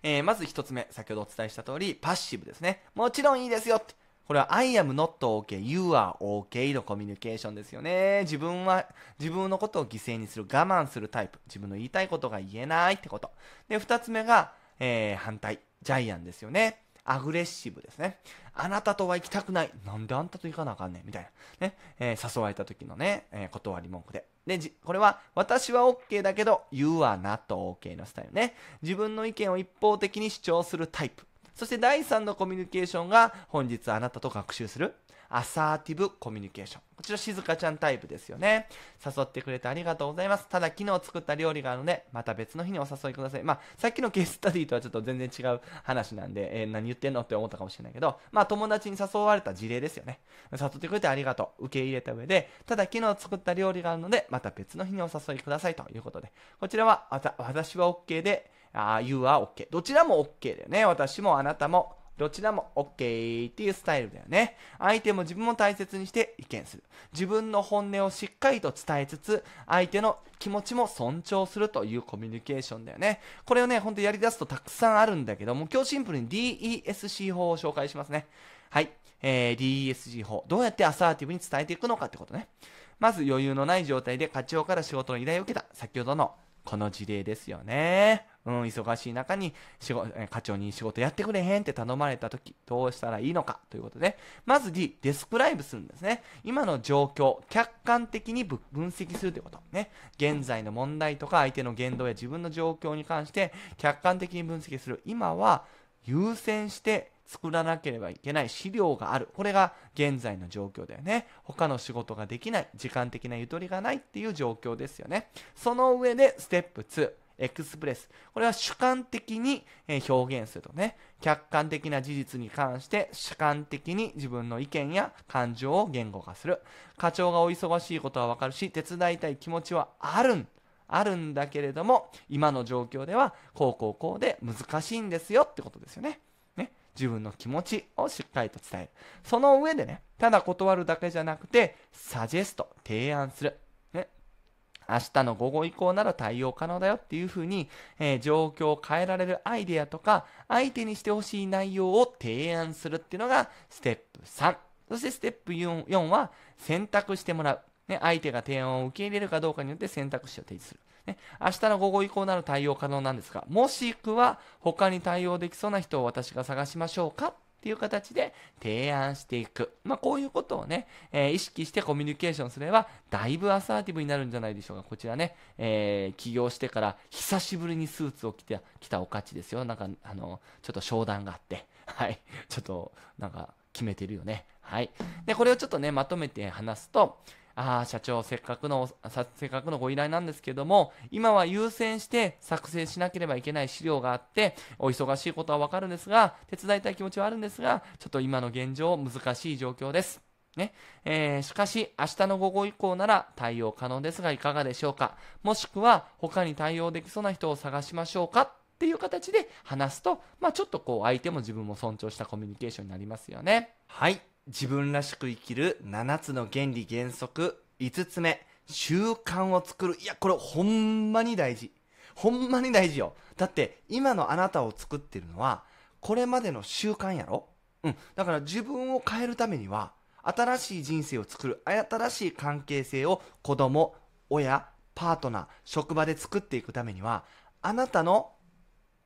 えー、まず1つ目、先ほどお伝えした通り、パッシブですね。もちろんいいですよって。これは I am not okay, you are okay のコミュニケーションですよね。自分は自分のことを犠牲にする、我慢するタイプ。自分の言いたいことが言えないってこと。で、二つ目が、えー、反対。ジャイアンですよね。アグレッシブですね。あなたとは行きたくない。なんであんたと行かなあかんねん。みたいな。ね。えー、誘われた時のね、えー、断り文句で。で、これは、私は OK だけど、you are not OK のスタイルね。自分の意見を一方的に主張するタイプ。そして第3のコミュニケーションが本日あなたと学習するアサーティブコミュニケーション。こちら静香ちゃんタイプですよね。誘ってくれてありがとうございます。ただ昨日作った料理があるので、また別の日にお誘いください。まあ、さっきのケーススタディとはちょっと全然違う話なんで、えー、何言ってんのって思ったかもしれないけど、まあ友達に誘われた事例ですよね。誘ってくれてありがとう。受け入れた上で、ただ昨日作った料理があるので、また別の日にお誘いくださいということで。こちらは、わた私は OK で、あ You are OK。どちらも OK だよね。私もあなたも。どちらも OK っていうスタイルだよね。相手も自分も大切にして意見する。自分の本音をしっかりと伝えつつ、相手の気持ちも尊重するというコミュニケーションだよね。これをね、ほんとやり出すとたくさんあるんだけども、今日シンプルに DESC 法を紹介しますね。はい。えー、DESG 法。どうやってアサーティブに伝えていくのかってことね。まず余裕のない状態で課長から仕事の依頼を受けた。先ほどのこの事例ですよね。うん、忙しい中に仕事、課長に仕事やってくれへんって頼まれた時、どうしたらいいのかということで、まず D、デスクライブするんですね。今の状況、客観的に分析するということ。ね。現在の問題とか、相手の言動や自分の状況に関して、客観的に分析する。今は、優先して作らなければいけない資料がある。これが現在の状況だよね。他の仕事ができない、時間的なゆとりがないっていう状況ですよね。その上で、ステップ2。エクスプレス。これは主観的に表現するとね、客観的な事実に関して主観的に自分の意見や感情を言語化する。課長がお忙しいことはわかるし、手伝いたい気持ちはあるん。あるんだけれども、今の状況ではこうこうこうで難しいんですよってことですよね。ね。自分の気持ちをしっかりと伝える。その上でね、ただ断るだけじゃなくて、サジェスト、提案する。明日の午後以降なら対応可能だよっていうふうに、えー、状況を変えられるアイデアとか、相手にしてほしい内容を提案するっていうのが、ステップ3。そしてステップ 4, 4は、選択してもらう。ね、相手が提案を受け入れるかどうかによって選択肢を提示する。ね、明日の午後以降なら対応可能なんですが、もしくは他に対応できそうな人を私が探しましょうかっていう形で提案していく。まあ、こういうことをね、えー、意識してコミュニケーションすれば、だいぶアサーティブになるんじゃないでしょうか。こちらね、えー、起業してから久しぶりにスーツを着て、着たお勝ちですよ。なんか、あの、ちょっと商談があって、はい。ちょっと、なんか、決めてるよね。はい。で、これをちょっとね、まとめて話すと、ああ、社長、せっかくの、せっかくのご依頼なんですけども、今は優先して作成しなければいけない資料があって、お忙しいことはわかるんですが、手伝いたい気持ちはあるんですが、ちょっと今の現状、難しい状況です。ねえー、しかし、明日の午後以降なら対応可能ですがいかがでしょうかもしくは、他に対応できそうな人を探しましょうかっていう形で話すと、まあ、ちょっとこう、相手も自分も尊重したコミュニケーションになりますよね。はい。自分らしく生きる7つの原理原則5つ目習慣を作るいやこれほんまに大事ほんまに大事よだって今のあなたを作ってるのはこれまでの習慣やろうんだから自分を変えるためには新しい人生を作る新しい関係性を子供親パートナー職場で作っていくためにはあなたの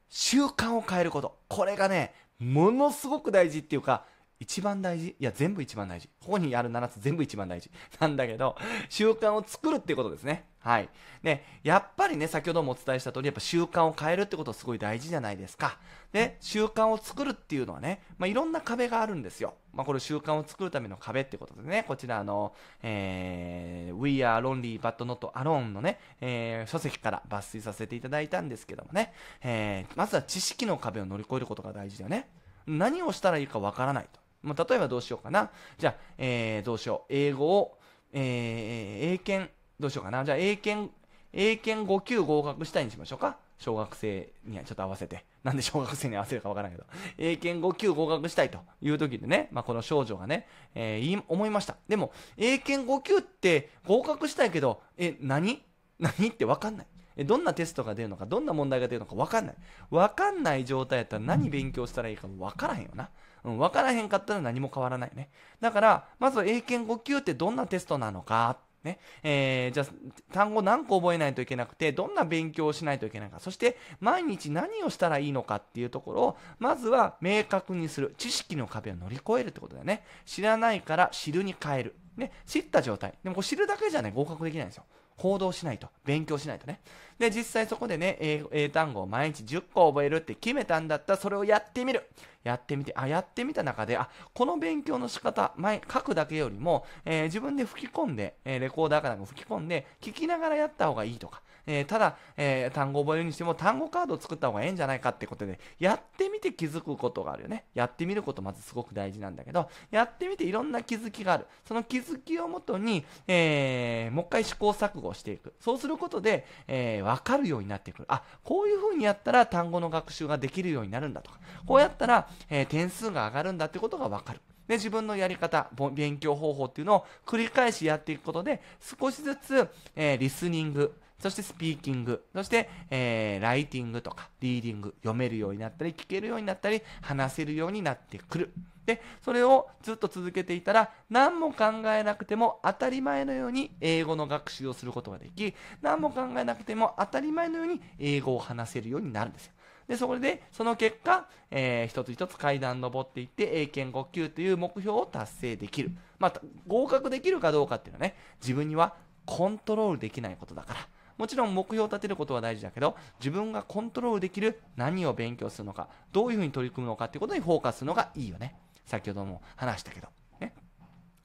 習慣を変えることこれがねものすごく大事っていうか一番大事いや、全部一番大事。ここにある7つ全部一番大事。なんだけど、習慣を作るってことですね。はい。ね、やっぱりね、先ほどもお伝えした通り、やっぱ習慣を変えるってことすごい大事じゃないですか。で、習慣を作るっていうのはね、まあ、いろんな壁があるんですよ。まあ、これ習慣を作るための壁ってことでね、こちらあの、えー、We Are Lonely But Not Alone のね、えー、書籍から抜粋させていただいたんですけどもね、えー、まずは知識の壁を乗り越えることが大事だよね。何をしたらいいかわからないと。まあ、例えばどうしようかな。じゃあ、えー、どうしよう。英語を、えー、英検、どうしようかな。じゃあ、英検、英検5級合格したいにしましょうか。小学生にはちょっと合わせて。なんで小学生に合わせるかわからないけど。英検5級合格したいという時でね、まあ、この少女がね、えー、思いました。でも、英検5級って合格したいけど、え、何何ってわかんない。どんなテストが出るのか、どんな問題が出るのか分かんない。分かんない状態やったら何勉強したらいいかも分からへんよな。うん、分からへんかったら何も変わらないね。だから、まずは英検5級ってどんなテストなのかね、えー、じゃあ単語何個覚えないといけなくてどんな勉強をしないといけないかそして毎日何をしたらいいのかっていうところをまずは明確にする知識の壁を乗り越えるってことだよね知らないから知るに変える、ね、知った状態でも知るだけじゃね合格できないんですよ行動しないと、勉強しないとね。で、実際そこでね、英英単語を毎日10個覚えるって決めたんだったら、それをやってみる。やってみて、あ、やってみた中で、あ、この勉強の仕方、前、書くだけよりも、えー、自分で吹き込んで、えー、レコーダーかなんか吹き込んで、聞きながらやった方がいいとか、えー、ただ、えー、単語を覚えるにしても単語カードを作った方がええんじゃないかってことで、やってみて気づくことがあるよね。やってみることまずすごく大事なんだけど、やってみていろんな気づきがある。その気づきをもとに、えー、もう一回試行錯誤していく。そうすることで、えー、わかるようになってくる。あ、こういう風にやったら単語の学習ができるようになるんだとか、こうやったら、えー、点数が上がるんだってことがわかる。で、自分のやり方、勉強方法っていうのを繰り返しやっていくことで、少しずつ、えー、リスニング、そしてスピーキング、そして、えー、ライティングとかリーディング、読めるようになったり、聞けるようになったり、話せるようになってくる。で、それをずっと続けていたら、何も考えなくても当たり前のように英語の学習をすることができ、何も考えなくても当たり前のように英語を話せるようになるんですよ。で、そこで、その結果、えー、一つ一つ階段登っていって、英検5級という目標を達成できる。まあ、合格できるかどうかっていうのはね、自分にはコントロールできないことだから。もちろん目標を立てることは大事だけど、自分がコントロールできる何を勉強するのか、どういうふうに取り組むのかってことにフォーカスするのがいいよね。先ほども話したけど。ね。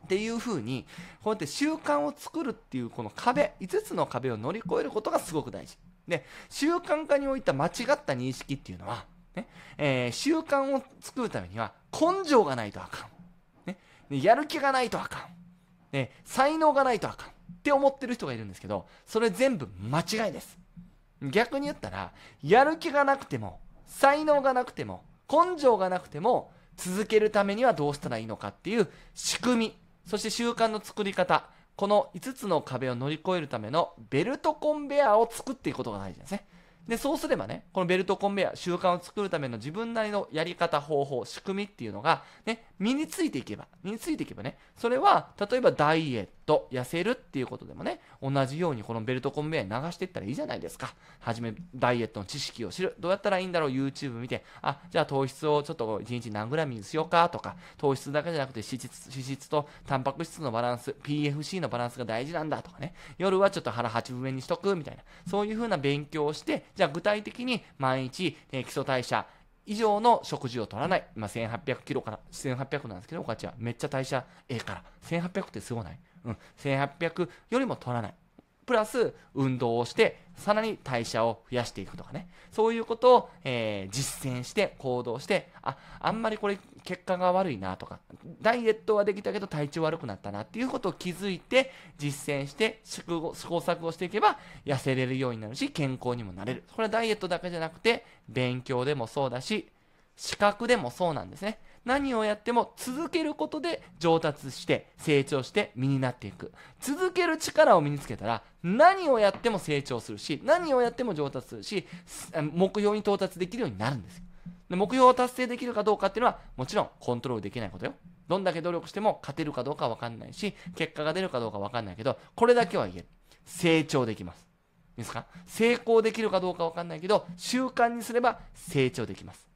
っていうふうに、こうやって習慣を作るっていうこの壁、5つの壁を乗り越えることがすごく大事。で、習慣化においた間違った認識っていうのは、ね、えー、習慣を作るためには根性がないとあかん。ね、やる気がないとあかん。ね、才能がないとあかんって思ってる人がいるんですけど、それ全部間違いです。逆に言ったら、やる気がなくても、才能がなくても、根性がなくても、続けるためにはどうしたらいいのかっていう仕組み、そして習慣の作り方、この5つの壁を乗り越えるためのベルトコンベアを作っていくことが大事ですね。で、そうすればね、このベルトコンベア、習慣を作るための自分なりのやり方、方法、仕組みっていうのが、ね、身についていけば、身についていけばね、それは、例えばダイエット、痩せるっていうことでもね、同じようにこのベルトコンベヤに流していったらいいじゃないですか。はじめ、ダイエットの知識を知る。どうやったらいいんだろう ?YouTube 見て、あ、じゃあ糖質をちょっと1日何グラムにしようかとか、糖質だけじゃなくて脂質脂質とタンパク質のバランス、PFC のバランスが大事なんだとかね、夜はちょっと腹八分目にしとくみたいな、そういう風な勉強をして、じゃあ具体的に毎日、え基礎代謝、以上の食事を取らない。まあ、1800キロから、1800なんですけど、お母ちはめっちゃ代謝ええから。1800ってすごないうん。1800よりも取らない。プラス運動をして、さらに代謝を増やしていくとかね。そういうことを、えー、実践して行動して、あ、あんまりこれ結果が悪いなとか、ダイエットはできたけど体調悪くなったなっていうことを気づいて、実践して試行錯誤していけば痩せれるようになるし、健康にもなれる。これはダイエットだけじゃなくて、勉強でもそうだし、資格でもそうなんですね。何をやっても続けることで上達して成長して身になっていく続ける力を身につけたら何をやっても成長するし何をやっても上達するし目標に到達できるようになるんですで目標を達成できるかどうかっていうのはもちろんコントロールできないことよどんだけ努力しても勝てるかどうか分かんないし結果が出るかどうか分かんないけどこれだけは言える成長できますですか成功できるかどうか分かんないけど習慣にすれば成長できます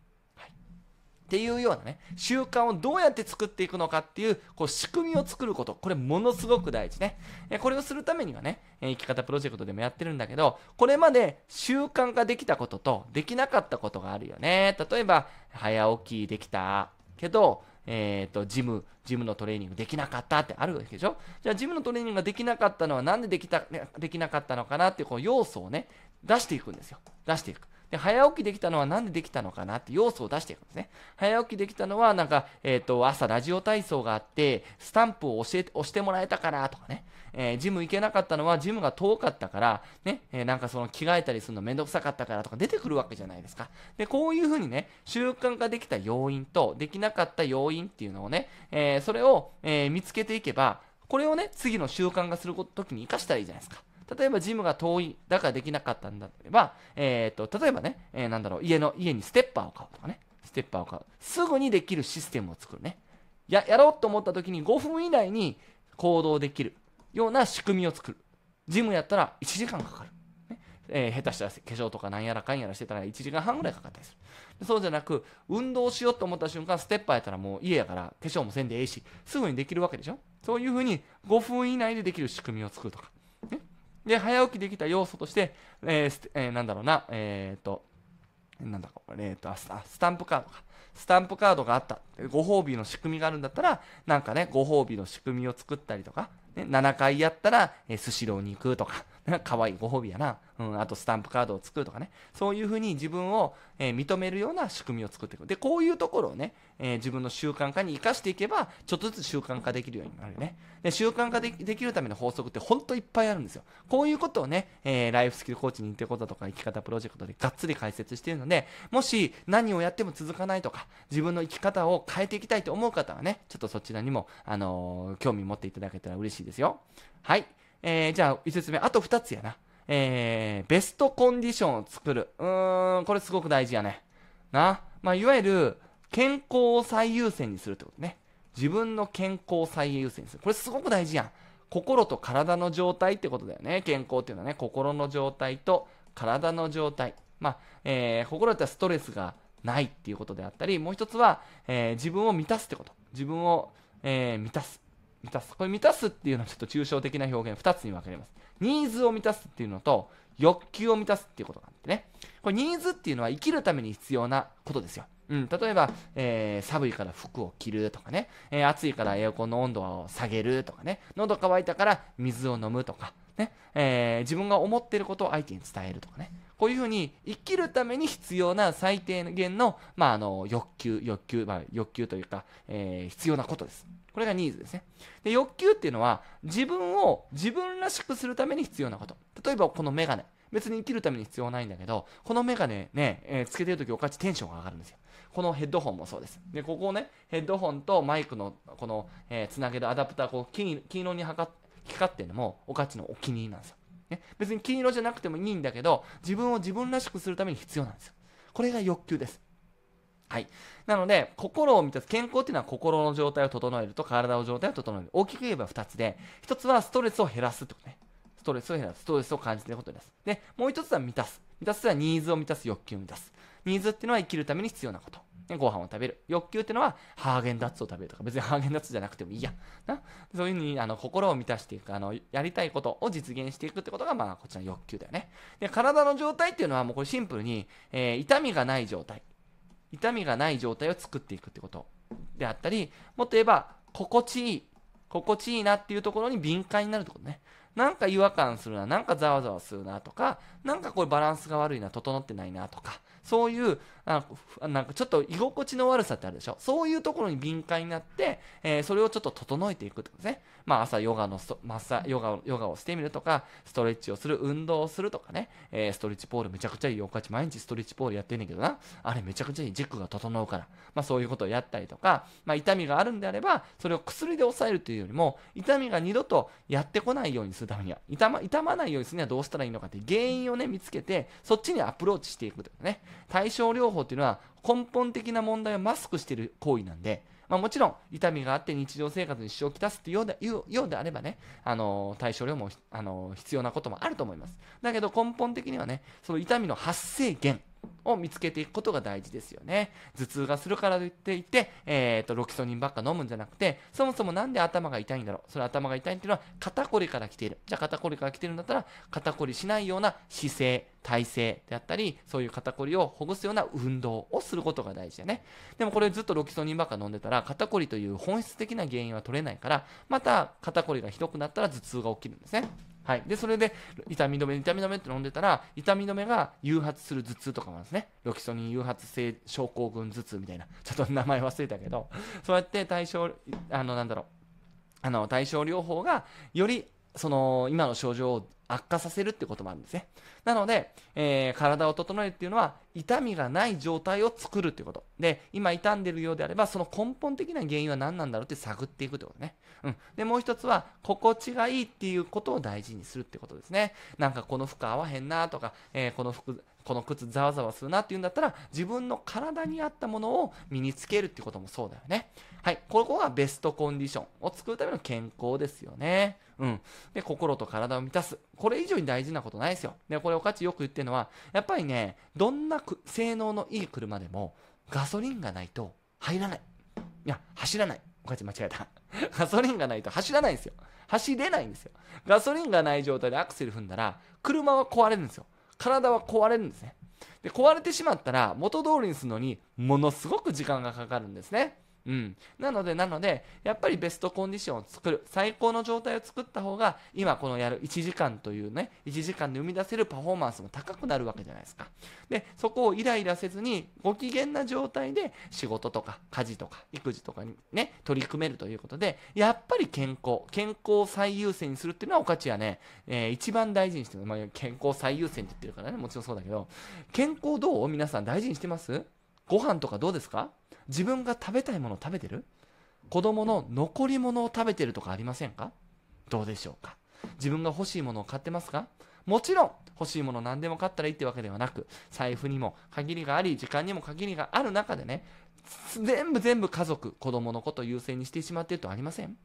っていうようなね、習慣をどうやって作っていくのかっていう、こう、仕組みを作ること。これ、ものすごく大事ね。これをするためにはね、生き方プロジェクトでもやってるんだけど、これまで習慣ができたことと、できなかったことがあるよね。例えば、早起きできたけど、えっ、ー、と、ジム、ジムのトレーニングできなかったってあるわけでしょじゃあ、ジムのトレーニングができなかったのは、なんでできた、できなかったのかなっていう、こう、要素をね、出していくんですよ。出していく。で早起きできたのは何でできたのかなって要素を出していくんですね。早起きできたのは、なんか、えっ、ー、と、朝ラジオ体操があって、スタンプを教えて、押してもらえたからとかね、えー、ジム行けなかったのは、ジムが遠かったから、ね、えー、なんかその着替えたりするのめんどくさかったからとか出てくるわけじゃないですか。で、こういうふうにね、習慣化できた要因と、できなかった要因っていうのをね、えそれを、え見つけていけば、これをね、次の習慣化するときに活かしたらいいじゃないですか。例えばジムが遠い、だからできなかったんだれば、えっ、ー、と、例えばね、えー、なんだろう、家の、家にステッパーを買うとかね、ステッパーを買う。すぐにできるシステムを作るね。や、やろうと思った時に5分以内に行動できるような仕組みを作る。ジムやったら1時間かかる。えー、下手したら化粧とかなんやらかんやらしてたら1時間半ぐらいかかったりする。そうじゃなく、運動しようと思った瞬間、ステッパーやったらもう家やから化粧もせんでええし、すぐにできるわけでしょそういうふうに5分以内でできる仕組みを作るとか。で、早起きできた要素として、えーえー、なんだろうな、えっ、ー、と、なんだか、えっ、ー、とス、スタンプカードか。スタンプカードがあった。ご褒美の仕組みがあるんだったら、なんかね、ご褒美の仕組みを作ったりとか、ね、7回やったら、えー、スシローに行くとか、可愛いご褒美やな。うん、あとスタンプカードを作るとかね。そういうふうに自分を、えー、認めるような仕組みを作っていく。で、こういうところをね、えー、自分の習慣化に生かしていけば、ちょっとずつ習慣化できるようになるね。で、習慣化できるための法則ってほんといっぱいあるんですよ。こういうことをね、えー、ライフスキルコーチ認定講座とか生き方プロジェクトでがっつり解説しているので、もし何をやっても続かないとか、自分の生き方を変えていきたいと思う方はね、ちょっとそちらにも、あの興味持っていただけたら嬉しいですよ。はい。えー、じゃあ5つ目、あと2つやな。えー、ベストコンディションを作る。うーん、これすごく大事やね。な。まあ、いわゆる、健康を最優先にするってことね。自分の健康を最優先にする。これすごく大事やん。心と体の状態ってことだよね。健康っていうのはね、心の状態と体の状態。まあ、えー、心だったらストレスがないっていうことであったり、もう一つは、えー、自分を満たすってこと。自分を、えー、満たす。満たす。これ満たすっていうのはちょっと抽象的な表現、2つに分かれます。ニーズを満たすっていうのと、欲求を満たすっていうことなんでね。これニーズっていうのは生きるために必要なことですよ。うん、例えば、えー、寒いから服を着るとかね、えー、暑いからエアコンの温度を下げるとかね、喉乾いたから水を飲むとか、ね、えー、自分が思ってることを相手に伝えるとかね、こういうふうに生きるために必要な最低限の,、まあ、あの欲求、欲求、まあ、欲求というか、えー、必要なことです。これがニーズですね。で欲求っていうのは自分を自分らしくするために必要なこと。例えばこのメガネ。別に生きるために必要ないんだけど、このメガネね、えー、つけてるときおかちテンションが上がるんですよ。このヘッドホンもそうです。で、ここをね、ヘッドホンとマイクのこの、えー、つなげるアダプター、こう金色に光ってるのも、おかちのお気に入りなんですよ。ね、別に金色じゃなくてもいいんだけど、自分を自分らしくするために必要なんですよ。これが欲求です。はい。なので、心を満たす。健康っていうのは心の状態を整えると体の状態を整える。大きく言えば2つで、1つはストレスを減らすってことね。ストレスを減らす。ストレスを感じてることです。で、もう1つは満たす。満たすはニーズを満たす、欲求を満たす。ニーズっていうのは生きるために必要なこと。ご飯を食べる。欲求っていうのは、ハーゲンダッツを食べるとか、別にハーゲンダッツじゃなくてもいいや。な。そういうふうに、あの、心を満たしていく、あの、やりたいことを実現していくってことが、まあ、こちらの欲求だよね。で、体の状態っていうのは、もうこれシンプルに、えー、痛みがない状態。痛みがない状態を作っていくってことであったり、もっと言えば、心地いい、心地いいなっていうところに敏感になるってことね。なんか違和感するな、なんかざわざわするなとか、なんかこれバランスが悪いな、整ってないなとか、そういうなんかちょっと居心地の悪さってあるでしょそういうところに敏感になって、えー、それをちょっと整えていくってことですね。まあ朝ヨガのマッサヨガを、ヨガをしてみるとか、ストレッチをする、運動をするとかね、えー、ストレッチポールめちゃくちゃいいよ。お毎日ストレッチポールやってんねんけどな。あれめちゃくちゃいい。軸が整うから。まあそういうことをやったりとか、まあ痛みがあるんであれば、それを薬で抑えるというよりも、痛みが二度とやってこないようにするためには、痛ま痛まないようにするにはどうしたらいいのかって原因をね、見つけて、そっちにアプローチしていくというね。対症療法法っていうのは根本的な問題をマスクしている行為なんで、まあ、もちろん痛みがあって日常生活に支障をきたすというようでいうようであればね、あの対処量も、あの必要なこともあると思います。だけど根本的にはね、その痛みの発生源を見つけていくことが大事ですよね。頭痛がするからといっていて、えーと、ロキソニンばっか飲むんじゃなくて、そもそも何で頭が痛いんだろう。それ頭が痛いっていうのは肩こりから来ている。じゃあ肩こりから来ているんだったら、肩こりしないような姿勢、体勢であったり、そういう肩こりをほぐすような運動をすることが大事だね。でもこれずっとロキソニンばっか飲んでたら、肩こりという本質的な原因は取れないから、また肩こりがひどくなったら頭痛が起きるんですね。はい。で、それで、痛み止め、痛み止めって飲んでたら、痛み止めが誘発する頭痛とかもあるんですね。ロキソニン誘発性症候群頭痛みたいな。ちょっと名前忘れたけど、そうやって対症、あの、なんだろう。あの、対症療法が、よりその今の症状を悪化させるってこともあるんですね。なので、えー、体を整えるっていうのは、痛みがない状態を作るっていうこと。で、今痛んでるようであれば、その根本的な原因は何なんだろうって探っていくってことね。うん。で、もう一つは、心地がいいっていうことを大事にするってことですね。なんかこの服合わへんなとか、えー、この服、この靴ざわざわするなっていうんだったら、自分の体に合ったものを身につけるってこともそうだよね。はい。ここがベストコンディションを作るための健康ですよね。うん。で、心と体を満たす。これ以上に大事なことないですよ。で、これおかちよく言ってるのは、やっぱりね、どんな性能のいい車でも、ガソリンがないと入らない。いや、走らない。おかち間違えた。ガソリンがないと走らないんですよ。走れないんですよ。ガソリンがない状態でアクセル踏んだら、車は壊れるんですよ。体は壊れるんですね。で壊れてしまったら元通りにするのにものすごく時間がかかるんですね。うん、なので、なので、やっぱりベストコンディションを作る、最高の状態を作った方が、今このやる1時間というね、1時間で生み出せるパフォーマンスも高くなるわけじゃないですか。で、そこをイライラせずに、ご機嫌な状態で仕事とか家事とか育児とかにね、取り組めるということで、やっぱり健康、健康を最優先にするっていうのは、おかちはね、えー、一番大事にしてる。まあ、健康最優先って言ってるからね、もちろんそうだけど、健康どう皆さん大事にしてますご飯とかどうですか自分が食べたいものを食べてる子供の残り物を食べてるとかありませんかどうでしょうか自分が欲しいものを買ってますかもちろん欲しいもの何でも買ったらいいってわけではなく財布にも限りがあり時間にも限りがある中でね全部全部家族子供のことを優先にしてしまっているとありません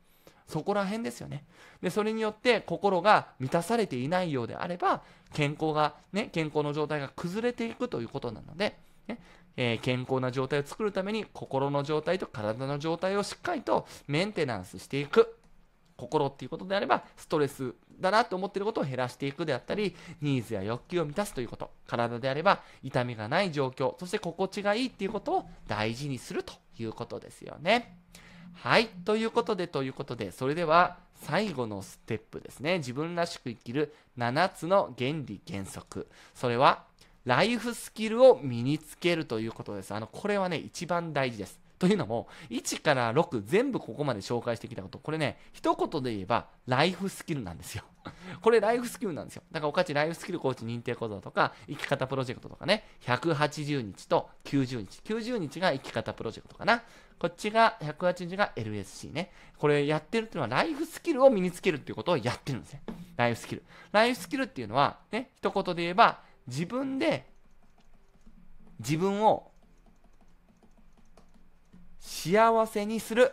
そこら辺ですよね。で、それによって心が満たされていないようであれば、健康が、ね、健康の状態が崩れていくということなので、ね、えー、健康な状態を作るために心の状態と体の状態をしっかりとメンテナンスしていく心っていうことであればストレスだなと思ってることを減らしていくであったりニーズや欲求を満たすということ体であれば痛みがない状況そして心地がいいっていうことを大事にするということですよねはいということでということでそれでは最後のステップですね自分らしく生きる7つの原理原則それはライフスキルを身につけるということです。あの、これはね、一番大事です。というのも、1から6全部ここまで紹介してきたこと、これね、一言で言えば、ライフスキルなんですよ。これライフスキルなんですよ。だから、おかちライフスキルコーチ認定講座とか、生き方プロジェクトとかね、180日と90日。90日が生き方プロジェクトかな。こっちが、180日が LSC ね。これやってるっていうのは、ライフスキルを身につけるっていうことをやってるんですね。ライフスキル。ライフスキルっていうのは、ね、一言で言えば、自分で自分を幸せにする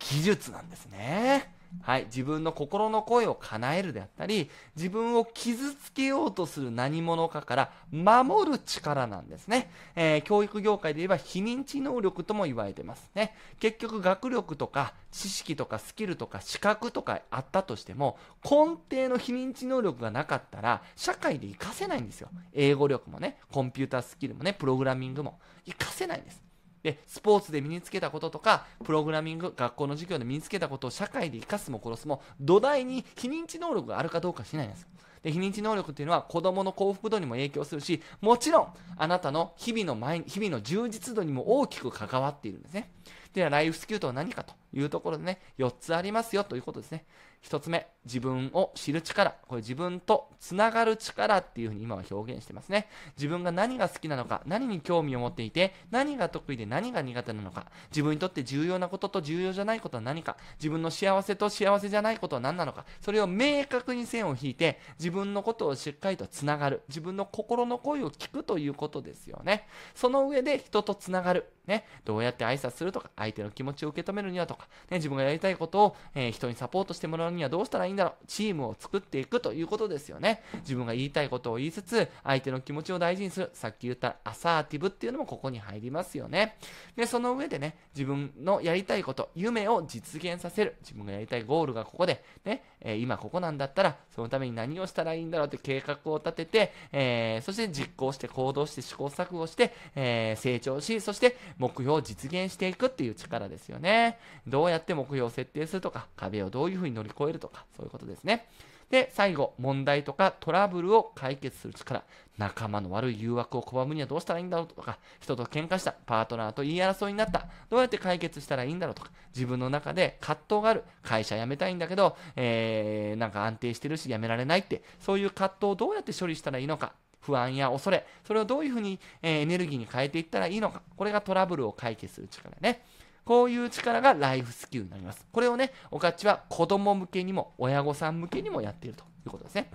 技術なんですね。はい、自分の心の声を叶えるであったり、自分を傷つけようとする何者かから守る力なんですね。えー、教育業界で言えば非認知能力とも言われてますね。結局学力とか知識とかスキルとか資格とかあったとしても、根底の非認知能力がなかったら、社会で活かせないんですよ。英語力もね、コンピュータースキルもね、プログラミングも活かせないんです。で、スポーツで身につけたこととか、プログラミング、学校の授業で身につけたことを社会で生かすも殺すも、土台に非認知能力があるかどうかしないんです。で、非認知能力っていうのは子供の幸福度にも影響するし、もちろん、あなたの日々の前、日々の充実度にも大きく関わっているんですね。では、ライフスキルとは何かというところでね、4つありますよということですね。1つ目、自分を知る力。これ自分とつながる力っていうふうに今は表現してますね。自分が何が好きなのか、何に興味を持っていて、何が得意で何が苦手なのか、自分にとって重要なことと重要じゃないことは何か、自分の幸せと幸せじゃないことは何なのか、それを明確に線を引いて、自分のことをしっかりとつながる。自分の心の声を聞くということですよね。その上で人とつながる。ね、どうやって挨拶するとか、相手の気持ちを受け止めるにはとか、ね、自分がやりたいことを、えー、人にサポートしてもらうにはどうしたらいいんだろうチームを作っていくということですよね自分が言いたいことを言いつつ相手の気持ちを大事にするさっき言ったアサーティブっていうのもここに入りますよねでその上でね自分のやりたいこと夢を実現させる自分がやりたいゴールがここでねえー、今ここなんだったら、そのために何をしたらいいんだろうって計画を立てて、えー、そして実行して、行動して、試行錯誤して、えー、成長し、そして目標を実現していくっていう力ですよね。どうやって目標を設定するとか、壁をどういうふうに乗り越えるとか、そういうことですね。で、最後、問題とかトラブルを解決する力。仲間の悪い誘惑を拒むにはどうしたらいいんだろうとか、人と喧嘩した、パートナーと言い争いになった、どうやって解決したらいいんだろうとか、自分の中で葛藤がある、会社辞めたいんだけど、えー、なんか安定してるし辞められないって、そういう葛藤をどうやって処理したらいいのか、不安や恐れ、それをどういうふうに、えエネルギーに変えていったらいいのか、これがトラブルを解決する力ね。こういう力がライフスキルになります。これをね、おかっちは子供向けにも親御さん向けにもやっているということですね。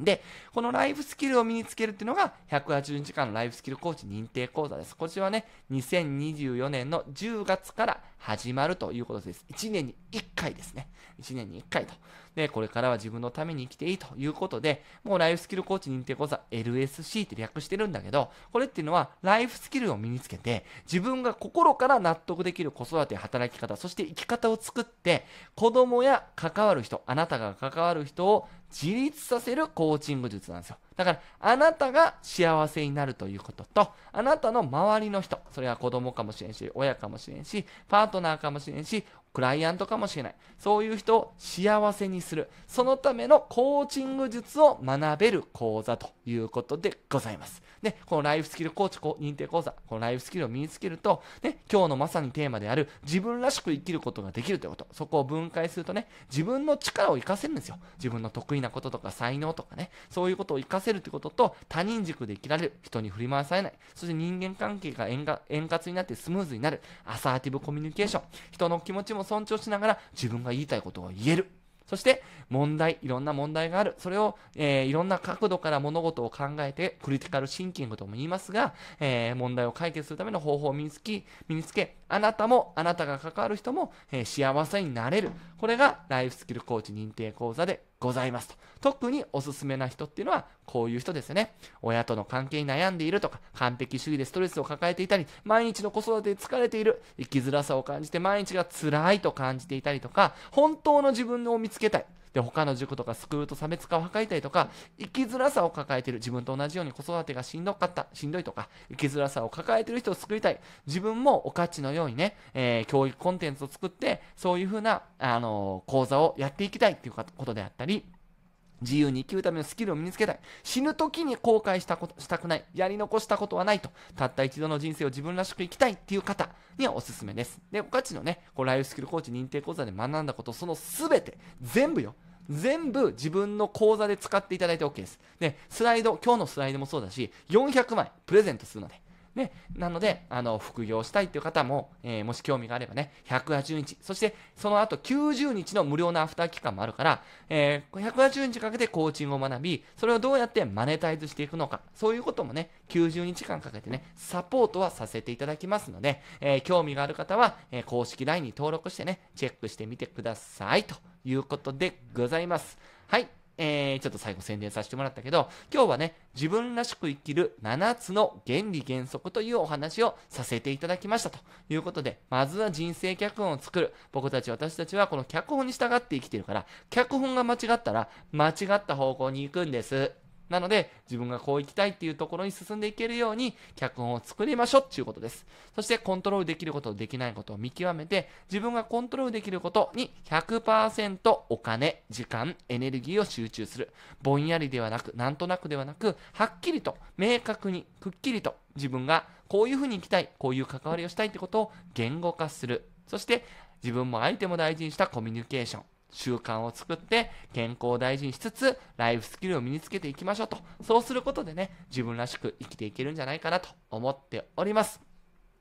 で、このライフスキルを身につけるっていうのが、180日間のライフスキルコーチ認定講座です。こちらはね、2024年の10月から始まるということです。1年に1回ですね。1年に1回と。で、これからは自分のために生きていいということで、もうライフスキルコーチ認定講座 LSC って略してるんだけど、これっていうのはライフスキルを身につけて、自分が心から納得できる子育て、働き方、そして生き方を作って、子供や関わる人、あなたが関わる人を自立させるコーチング術なんですよ。だから、あなたが幸せになるということと、あなたの周りの人、それは子供かもしれんし、親かもしれんし、パートナーかもしれんし、クライアントかもしれない。そういう人を幸せにする。そのためのコーチング術を学べる講座ということでございます。ね、このライフスキルコーチ認定講座、このライフスキルを身につけると、ね、今日のまさにテーマである自分らしく生きることができるということ、そこを分解するとね、自分の力を活かせるんですよ。自分の得意なこととか才能とかね、そういうことを活かせるということと、他人軸で生きられる、人に振り回されない、そして人間関係が円滑になってスムーズになる、アサーティブコミュニケーション、人の気持ちも尊重しながら自分が言いたいことを言える。そして問題、いろんな問題がある。それを、えー、いろんな角度から物事を考えて、クリティカルシンキングとも言いますが、えー、問題を解決するための方法を身につき、身につけ、あなたも、あなたが関わる人も、えー、幸せになれる。これがライフスキルコーチ認定講座でございますと。特におすすめな人っていうのは、こういう人ですよね。親との関係に悩んでいるとか、完璧主義でストレスを抱えていたり、毎日の子育てで疲れている、生きづらさを感じて毎日が辛いと感じていたりとか、本当の自分を見つけたい。で他の塾とかスクールと差別化を図りたいとか生きづらさを抱えている自分と同じように子育てがしんどかったしんどいとか生きづらさを抱えている人を救いたい自分もお価値のようにね、えー、教育コンテンツを作ってそういうふうな、あのー、講座をやっていきたいっていうことであったり自由に生きるためのスキルを身につけたい。死ぬ時に後悔したことしたくない。やり残したことはないと。たった一度の人生を自分らしく生きたいっていう方にはおすすめです。で、おかちのね、こうライフスキルコーチ認定講座で学んだこと、その全て、全部よ。全部自分の講座で使っていただいて OK です。で、スライド、今日のスライドもそうだし、400枚プレゼントするので、ね、なので、あの、副業したいっていう方も、えー、もし興味があればね、180日、そしてその後90日の無料のアフター期間もあるから、えー、180日かけてコーチングを学び、それをどうやってマネタイズしていくのか、そういうこともね、90日間かけてね、サポートはさせていただきますので、えー、興味がある方は、えー、公式 LINE に登録してね、チェックしてみてください。ということでございます。はい。えー、ちょっと最後宣伝させてもらったけど、今日はね、自分らしく生きる7つの原理原則というお話をさせていただきましたということで、まずは人生脚本を作る。僕たち、私たちはこの脚本に従って生きてるから、脚本が間違ったら、間違った方向に行くんです。なので、自分がこう行きたいっていうところに進んでいけるように、脚本を作りましょうっていうことです。そして、コントロールできること、できないことを見極めて、自分がコントロールできることに100%お金、時間、エネルギーを集中する。ぼんやりではなく、なんとなくではなく、はっきりと、明確に、くっきりと、自分がこういうふうに行きたい、こういう関わりをしたいってことを言語化する。そして、自分も相手も大事にしたコミュニケーション。習慣を作って健康を大事にしつつライフスキルを身につけていきましょうとそうすることでね自分らしく生きていけるんじゃないかなと思っております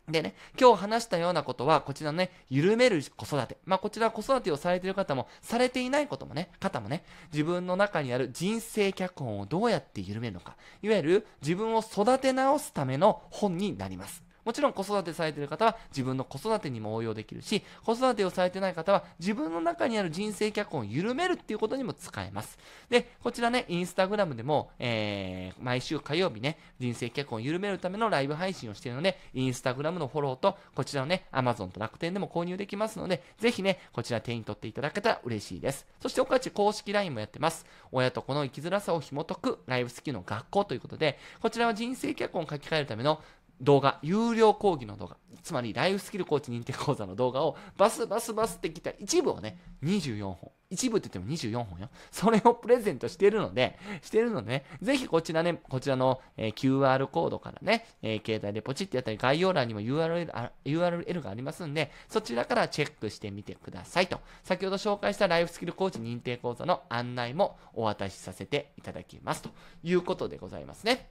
でね、今日話したようなことは、こちらのね、緩める子育て。まあ、こちら子育てをされている方も、されていないこともね、方もね、自分の中にある人生脚本をどうやって緩めるのか。いわゆる自分を育て直すための本になります。もちろん子育てされている方は自分の子育てにも応用できるし、子育てをされてない方は自分の中にある人生脚本を緩めるっていうことにも使えます。で、こちらね、インスタグラムでも、えー、毎週火曜日ね、人生脚本を緩めるためのライブ配信をしているので、インスタグラムのフォローと、こちらのね、アマゾンと楽天でも購入できますので、ぜひね、こちら手に取っていただけたら嬉しいです。そして、おかち公式 LINE もやってます。親と子の生きづらさを紐解くライブスキルの学校ということで、こちらは人生脚本を書き換えるための動画、有料講義の動画、つまりライフスキルコーチ認定講座の動画をバスバスバスって来た一部をね、24本。一部って言っても24本よ。それをプレゼントしているので、してるのでね、ぜひこちらね、こちらの、えー、QR コードからね、えー、携帯でポチってやったり、概要欄にも URL, URL がありますんで、そちらからチェックしてみてくださいと。先ほど紹介したライフスキルコーチ認定講座の案内もお渡しさせていただきますということでございますね。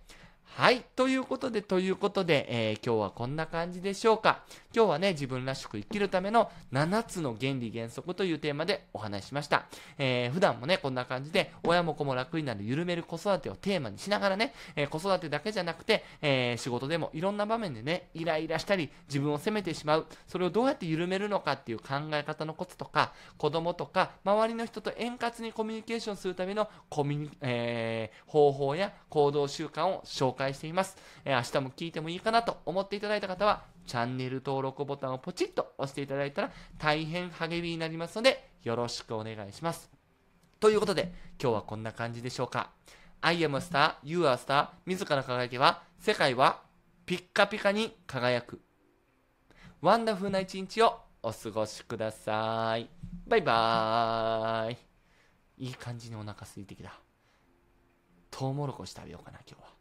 はい。ということで、ということで、えー、今日はこんな感じでしょうか。今日はね、自分らしく生きるための7つの原理原則というテーマでお話ししました。えー、普段もね、こんな感じで、親も子も楽になる緩める子育てをテーマにしながらね、えー、子育てだけじゃなくて、え仕事でもいろんな場面でね、イライラしたり、自分を責めてしまう、それをどうやって緩めるのかっていう考え方のコツとか、子供とか、周りの人と円滑にコミュニケーションするためのコミュニ、え方法や行動習慣を紹介介しています。えー、明日も聞いてもいいかなと思っていただいた方は、チャンネル登録ボタンをポチッと押していただいたら大変励みになりますので、よろしくお願いします。ということで、今日はこんな感じでしょうか。I am a star, you are a star, 自ら輝けば、世界はピッカピカに輝く。ワンダフルな一日をお過ごしください。バイバーイ。いい感じにお腹空いてきた。トウモロコシ食べようかな、今日は。